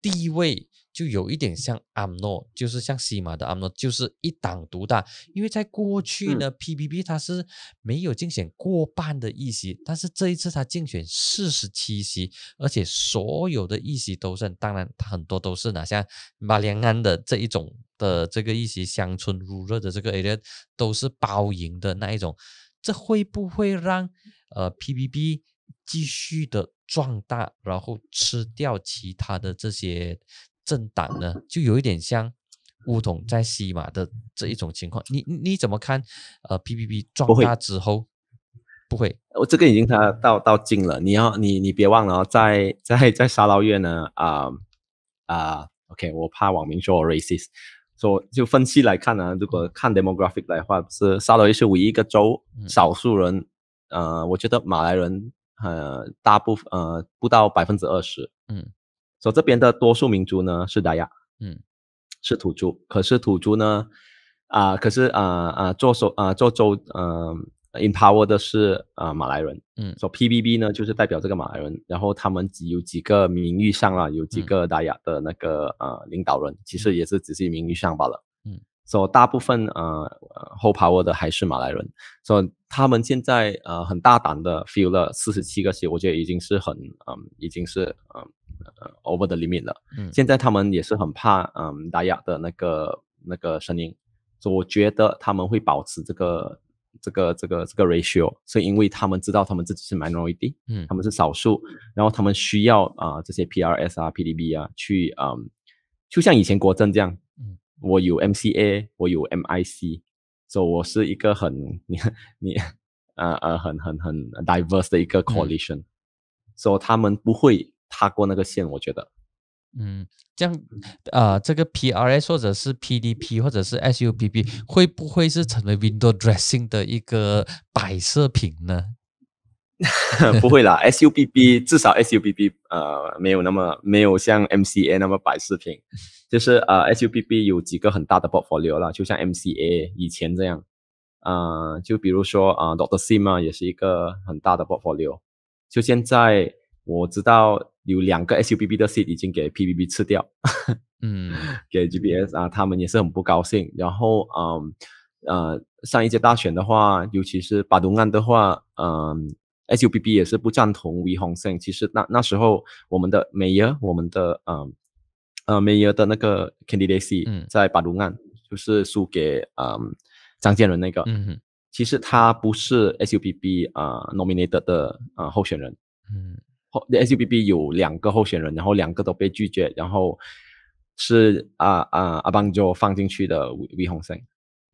地位就有一点像阿诺，就是像西马的阿诺，就是一党独大。因为在过去呢，PPB 它是没有竞选过半的议席，但是这一次他竞选四十七席，而且所有的议席都是，当然他很多都是哪像马连安的这一种的这个一些乡村乌热的这个 a r e a 都是包赢的那一种，这会不会让呃 PPB？继续的壮大，然后吃掉其他的这些政党呢，就有一点像乌统在西马的这一种情况。你你怎么看？呃，PPP 壮大之后不会？我这个已经他到到尽了。你要你你别忘了，在在在沙劳越呢啊啊，OK，我怕网民说我 racist。说就分析来看呢，如果看 demographic 来话，是沙劳越是唯一一个州少数人。呃，我觉得马来人。呃，大部分呃不到百分之二十，嗯，所以这边的多数民族呢是达雅，嗯，是土著，可是土著呢，啊，可是啊啊做手啊做州嗯 empower 的是啊马来人，嗯，所以 PBB 呢就是代表这个马来人，然后他们有几个名誉上啊，有几个达雅的那个呃领导人，其实也是只是名誉上罢了。以大部分呃后 power 的还是马来人，所以他们现在呃很大胆的 feel 了四十七个席，我觉得已经是很嗯，已经是嗯 over 的 limit 了。现在他们也是很怕嗯达雅的那个那个声音，所以我觉得他们会保持这个这个这个这个 ratio，是因为他们知道他们自己是 minority，嗯，他们是少数，然后他们需要啊这些 PRS 啊、PDB 啊去嗯，就像以前国政这样。我有 MCA，我有 MIC，所以我是一个很 你你呃呃很很很 diverse 的一个 coalition，所以他们不会踏过那个线，我觉得。嗯，这样啊，这个 PRS 或者是 PDP 或者是 SUPP 会不会是成为 window dressing 的一个摆设品呢？不会啦，SUBB 至少 SUBB 呃没有那么没有像 MCA 那么摆饰品，就是呃 SUBB 有几个很大的 portfolio 了，就像 MCA 以前这样，啊就比如说啊 Doctor C 嘛也是一个很大的 portfolio，就现在我知道有两个 SUBB 的 C 已经给 PBB 吃掉，嗯，给 GBS 啊他们也是很不高兴，然后嗯。呃上一届大选的话，尤其是巴东案的话，嗯。S U B B 也是不赞同 We Hong Sing。其实那那时候我们的 Mayor，我们的呃呃 Mayor 的那个 Candidacy 在巴奴案就是输给呃张建伦那个。其实他不是 S U B B 啊 Nominated 的啊候选人。嗯。后 S U B B 有两个候选人，然后两个都被拒绝，然后是啊啊阿邦就放进去的 We Hong Sing。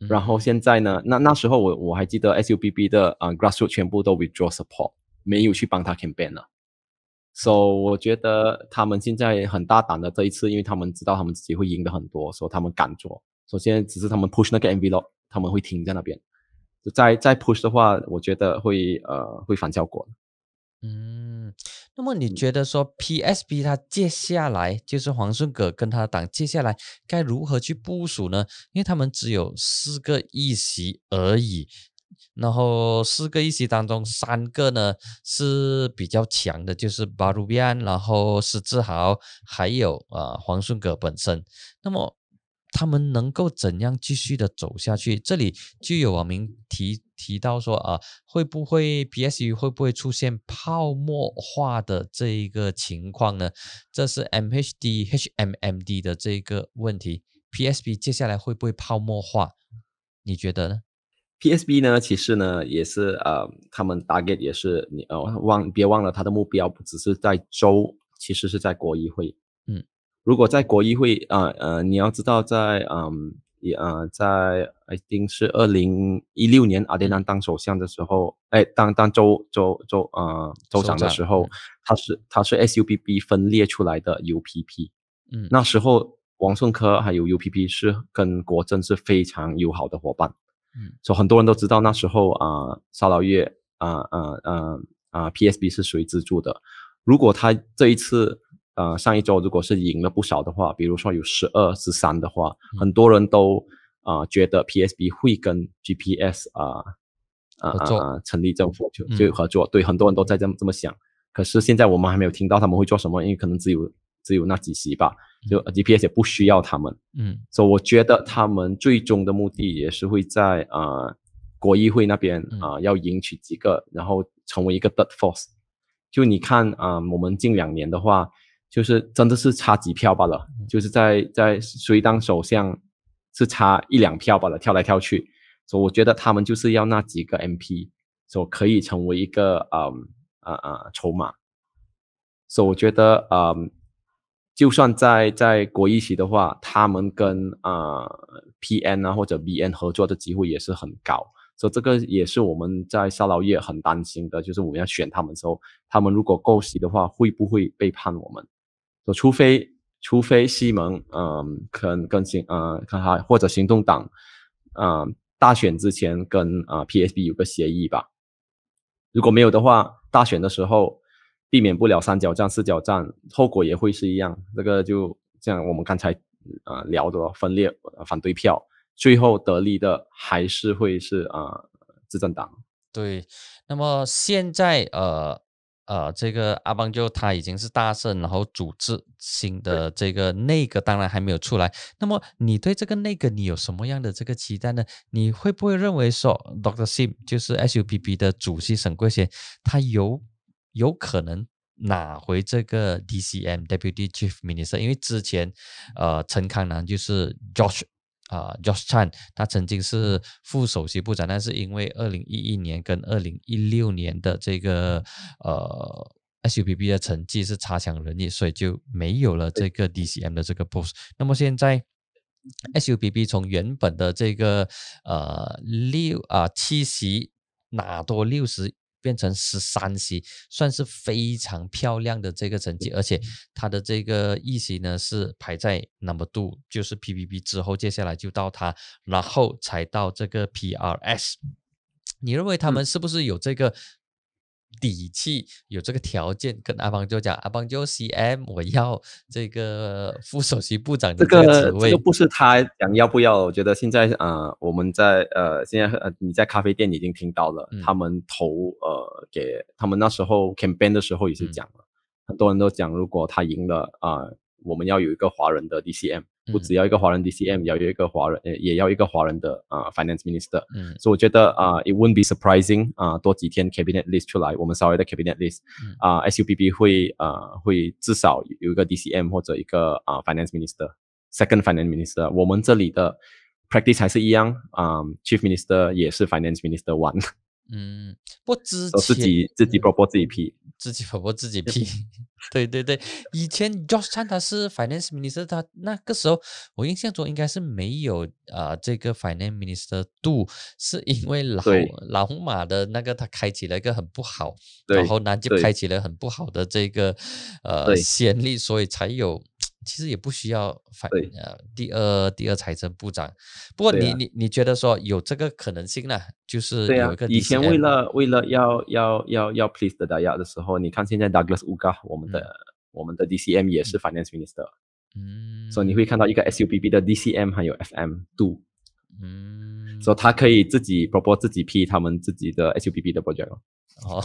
然后现在呢？那那时候我我还记得 S U B B 的啊，Grassroot 全部都 Withdraw Support，没有去帮他 Campaign 了。So 我觉得他们现在很大胆的这一次，因为他们知道他们自己会赢得很多，所以他们敢做。首先只是他们 Push 那个 MV 咯，他们会停在那边。再再 Push 的话，我觉得会呃会反效果。嗯。那么你觉得说 PSP 它接下来就是黄顺革跟他党接下来该如何去部署呢？因为他们只有四个议席而已，然后四个议席当中三个呢是比较强的，就是巴鲁比安，然后施志豪，还有啊黄顺革本身。那么。他们能够怎样继续的走下去？这里就有网民提提到说啊，会不会 P S u 会不会出现泡沫化的这一个情况呢？这是 M H D H M M D 的这一个问题，P S B 接下来会不会泡沫化？你觉得呢？P S B 呢，其实呢也是呃，他们大概也是你呃忘别忘了他的目标不只是在州，其实是在国议会。如果在国议会啊呃，你要知道，在嗯，呃，在一定是二零一六年阿迪南当首相的时候，哎，当当州州州呃州长的时候，他是他是 S U p B 分裂出来的 U P P，嗯，那时候王顺科还有 U P P 是跟国政是非常友好的伙伴，嗯，所以很多人都知道那时候啊，沙劳越啊啊啊啊 P S B 是谁资助的，如果他这一次。呃，上一周如果是赢了不少的话，比如说有十二十三的话，很多人都啊觉得 PSB 会跟 GPS 啊啊啊成立政府就就合作，对，很多人都在这么这么想。可是现在我们还没有听到他们会做什么，因为可能只有只有那几席吧，就 GPS 也不需要他们。嗯，所以我觉得他们最终的目的也是会在啊国议会那边啊要赢取几个，然后成为一个 third force。就你看啊，我们近两年的话。就是真的是差几票罢了，就是在在谁当首相是差一两票罢了，跳来跳去，所以我觉得他们就是要那几个 MP，所以可以成为一个嗯啊啊筹码，所以我觉得嗯，就算在在国会席的话，他们跟呃 PN 啊或者 b n 合作的机会也是很高，所以这个也是我们在沙老越很担心的，就是我们要选他们时候，他们如果够席的话，会不会背叛我们？就除非除非西蒙，嗯，能跟行，嗯，他或者行动党，嗯，大选之前跟啊 PSB 有个协议吧，如果没有的话，大选的时候避免不了三角战、四角战，后果也会是一样。这个就像我们刚才啊聊的分裂反对票，最后得利的还是会是啊执政党。对，那么现在呃。呃，这个阿邦就他已经是大胜，然后组织新的这个内阁，当然还没有出来。那么，你对这个内阁你有什么样的这个期待呢？你会不会认为说，Dr. o o c t Sim 就是 SUPB 的主席沈贵贤，他有有可能拿回这个 DCM Deputy Chief Minister？因为之前，呃，陈康南就是 Josh。啊，Josh Chan，他曾经是副首席部长，但是因为二零一一年跟二零一六年的这个呃 SUPP 的成绩是差强人意，所以就没有了这个 DCM 的这个 post。那么现在 SUPP 从原本的这个呃六啊七十拿多六十。变成十三席，算是非常漂亮的这个成绩，而且他的这个一席呢是排在 Number Two，就是 P P P 之后，接下来就到他，然后才到这个 P R S。你认为他们是不是有这个？底气有这个条件，跟阿邦就讲，阿邦就 C M，我要这个副首席部长这个职位，这个不是他想要不要？我觉得现在呃，我们在呃，现在呃，你在咖啡店已经听到了，他们投呃，给他们那时候 campaign 的时候也是讲了，很多人都讲，如果他赢了啊，我们要有一个华人的 D C M。不只要一个华人 DCM，也要一个华人，也要一个华人的啊，Finance Minister。嗯，所以我觉得啊，It w o n t be surprising 啊，多几天 Cabinet List 出来，我们稍微的 Cabinet List 啊，SUPP 会啊会至少有一个 DCM 或者一个啊 Finance Minister，Second Finance Minister。我们这里的 Practice 还是一样啊，Chief Minister 也是 Finance Minister One。嗯，不知，自己自己拨拨自己批。自己跑握自己拼。对对对。以前 j o h n n 他是 Finance Minister，他那个时候我印象中应该是没有啊这个 Finance Minister 度，是因为老老马的那个他开启了一个很不好，然后呢就开启了很不好的这个呃先例，所以才有。其实也不需要反呃，第二第二财政部长。不过你你你觉得说有这个可能性呢？就是有一个以前为了为了要要要要 please 的打 e 大家的时候，你看现在 Douglas Uga 我们的我们的 DCM 也是 Finance Minister，嗯，所以你会看到一个 s u b b 的 DCM 还有 FM do，嗯，所以他可以自己 propose 自己批他们自己的 s u b b 的 p r o j e c t 哦。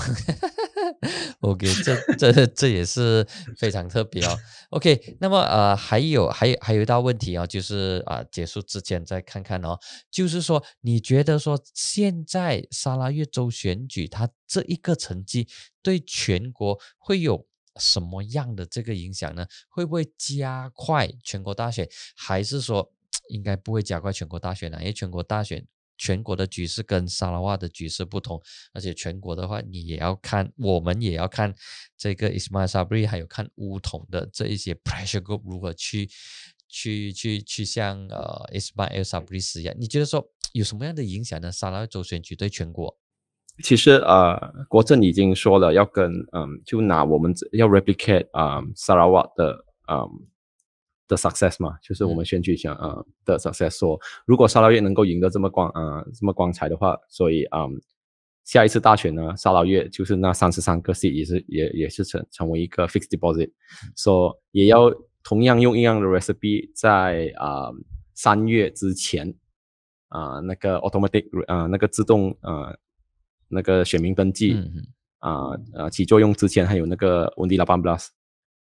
O.K. 这这这也是非常特别哦。O.K. 那么呃，还有还有还有一道问题啊，就是啊，结束之前再看看哦，就是说你觉得说现在沙拉越州选举它这一个成绩对全国会有什么样的这个影响呢？会不会加快全国大选？还是说应该不会加快全国大选呢？因为全国大选。全国的局势跟沙拉瓦的局势不同，而且全国的话，你也要看，我们也要看这个 i s m a i l Sabri，还有看乌统的这一些 pressure group 如何去，去去去向呃 i s m a i l Sabri 一样，你觉得说有什么样的影响呢？沙拉瓦州选举对全国，其实呃，国政已经说了要跟嗯，就拿我们要 replicate 啊沙拉瓦的嗯。The success 嘛，就是我们选举上啊，the success。说如果沙拉月能够赢得这么光啊这么光彩的话，所以啊，下一次大选呢，沙拉月就是那三十三个 seat 也是也也是成成为一个 fixed deposit。说也要同样用一样的 recipe，在啊三月之前啊那个 automatic 啊那个自动啊那个选民登记啊啊起作用之前，还有那个温迪老板布 l 斯，s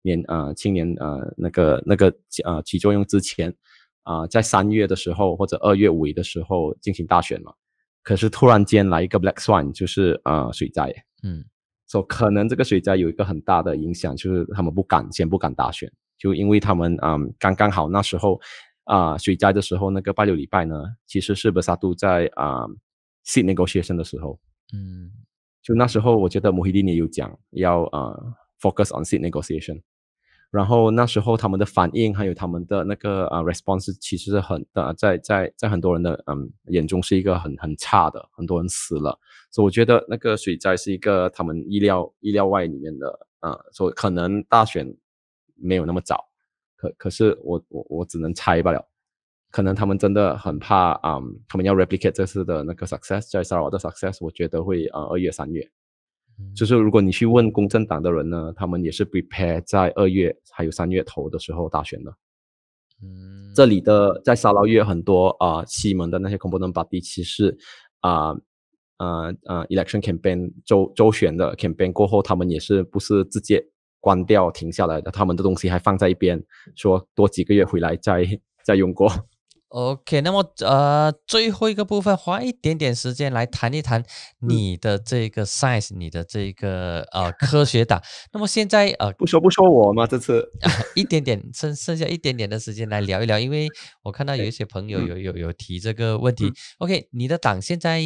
年呃，青年呃，那个那个呃起作用之前啊，在三月的时候或者二月尾的时候进行大选嘛。可是突然间来一个 black swan，就是呃水灾，嗯，说可能这个水灾有一个很大的影响，就是他们不敢，先不敢大选，就因为他们啊，刚刚好那时候啊，水灾的时候那个八六礼拜呢，其实是布沙杜在啊 s i t negotiation 的时候，嗯，就那时候我觉得穆希丁尼有讲要啊，focus on s i t negotiation。然后那时候他们的反应还有他们的那个啊 response 其实是很啊，在在在很多人的嗯眼中是一个很很差的，很多人死了，所以我觉得那个水灾是一个他们意料意料外里面的啊，所以可能大选没有那么早，可可是我我我只能猜罢了，可能他们真的很怕啊，他们要 replicate 这次的那个 success，在萨尔瓦的 success，我觉得会啊二月三月。就是如果你去问公正党的人呢，他们也是 prepare 在二月还有三月头的时候大选的。嗯，这里的在沙捞越很多啊，西门的那些恐怖分 y 其实啊啊啊 election campaign 周周旋的 campaign 过后，他们也是不是直接关掉停下来，的，他们的东西还放在一边，说多几个月回来再再用过。OK，那么呃，最后一个部分花一点点时间来谈一谈你的这个 science，你的这个呃科学党。那么现在呃，不说不说我嘛，这次 一点点剩剩下一点点的时间来聊一聊，因为我看到有一些朋友有有有提这个问题。OK，你的党现在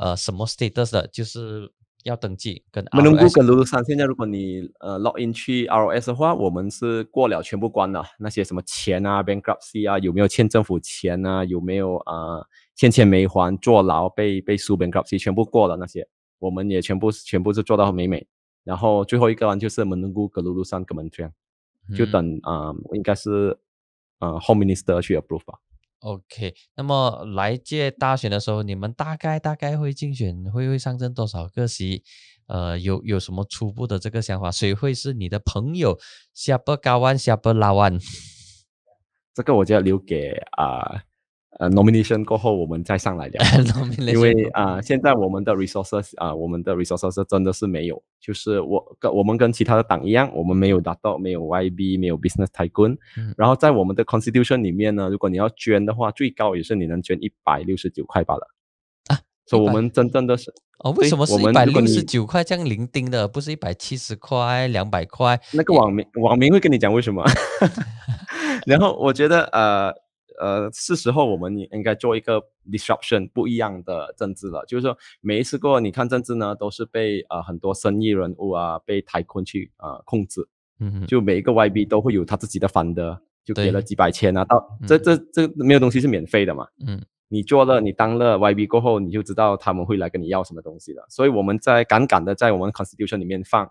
呃什么 status？就是。要登记跟门东姑跟卢卢山，现在如果你呃 log in 去 R O S 的话，我们是过了全部关了，那些什么钱啊，bankrupt C y 啊，有没有欠政府钱啊，有没有啊欠钱没还坐牢被被 s b a n k r u p t C y 全部过了那些，我们也全部全部是做到美美，然后最后一个呢就是门东姑跟鲁卢山跟门样，就等啊应该是呃 Home Minister 去 approve 吧。OK，那么来届大选的时候，你们大概大概会竞选会会上阵多少个席？呃，有有什么初步的这个想法？谁会是你的朋友？下伯高湾，下伯拉湾，这个我就要留给啊。呃，nomination 过后我们再上来聊，因为啊，现在我们的 resources 啊，我们的 resources 真的是没有，就是我跟我们跟其他的党一样，我们没有达到，没有 YB，没有 business t c o u n 然后在我们的 constitution 里面呢，如果你要捐的话，最高也是你能捐一百六十九块罢了啊。所以我们真正的是，哦，为什么是一百六十九块这样零丁的，不是一百七十块、两百块？那个网民网民会跟你讲为什么？然后我觉得呃。呃，是时候我们应该做一个 disruption，不一样的政治了。就是说，每一次过你看政治呢，都是被呃很多生意人物啊，被台坤去啊控制。嗯就每一个 Y B 都会有他自己的 n 的，就给了几百千啊，到这这这没有东西是免费的嘛。嗯。你做了，你当了 Y B 过后，你就知道他们会来跟你要什么东西了。所以我们在赶赶的在我们 constitution 里面放。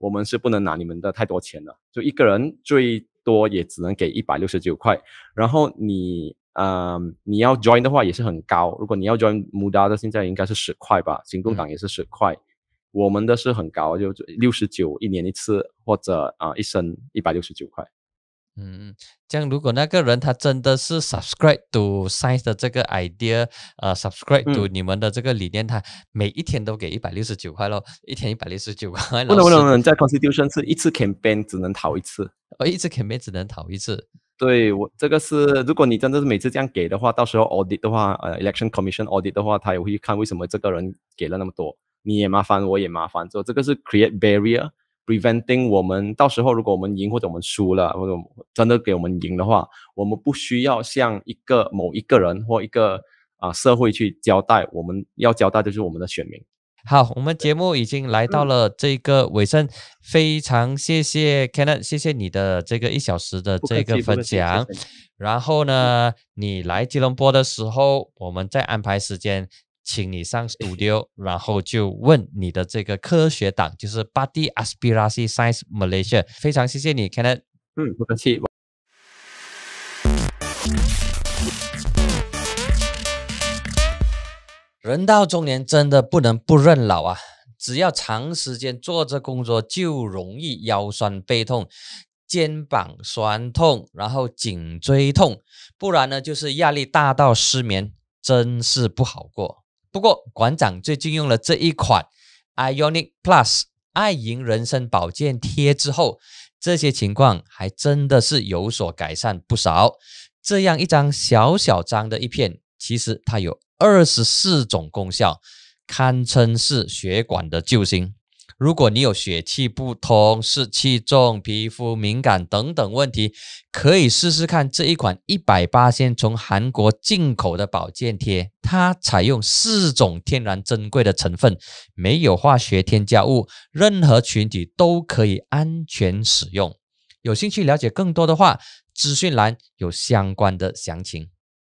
我们是不能拿你们的太多钱的，就一个人最多也只能给一百六十九块，然后你，呃，你要 join 的话也是很高，如果你要 join m u d a 的，现在应该是十块吧，行动党也是十块，我们的是很高，就六十九一年一次或者啊一生一百六十九块。嗯，这样如果那个人他真的是 subscribe to science 的这个 idea，呃，subscribe to 你们的这个理念，他每一天都给一百六十九块咯，一天一百六十九块。不能不能在 constitution 是一次 campaign 只能逃一次，呃，一次 campaign 只能逃一次。对我这个是，如果你真的是每次这样给的话，到时候 audit 的话，呃，election commission audit 的话，他也会看为什么这个人给了那么多，你也麻烦，我也麻烦，就这个是 create barrier。Preventing 我们到时候，如果我们赢或者我们输了，或者真的给我们赢的话，我们不需要向一个某一个人或一个啊社会去交代。我们要交代就是我们的选民。好，我们节目已经来到了这个尾声，非常谢谢 Kenneth，谢谢你的这个一小时的这个分享。然后呢，你来吉隆坡的时候，我们再安排时间。请你上 studio，然后就问你的这个科学党，就是 Body Aspiracy Science Malaysia，非常谢谢你，Can n o u 嗯，不客气。人到中年真的不能不认老啊！只要长时间做这工作，就容易腰酸背痛、肩膀酸痛，然后颈椎痛，不然呢就是压力大到失眠，真是不好过。不过，馆长最近用了这一款 Ionic Plus 爱盈人参保健贴之后，这些情况还真的是有所改善不少。这样一张小小张的一片，其实它有二十四种功效，堪称是血管的救星。如果你有血气不通、湿气重、皮肤敏感等等问题，可以试试看这一款一百八，先从韩国进口的保健贴。它采用四种天然珍贵的成分，没有化学添加物，任何群体都可以安全使用。有兴趣了解更多的话，资讯栏有相关的详情。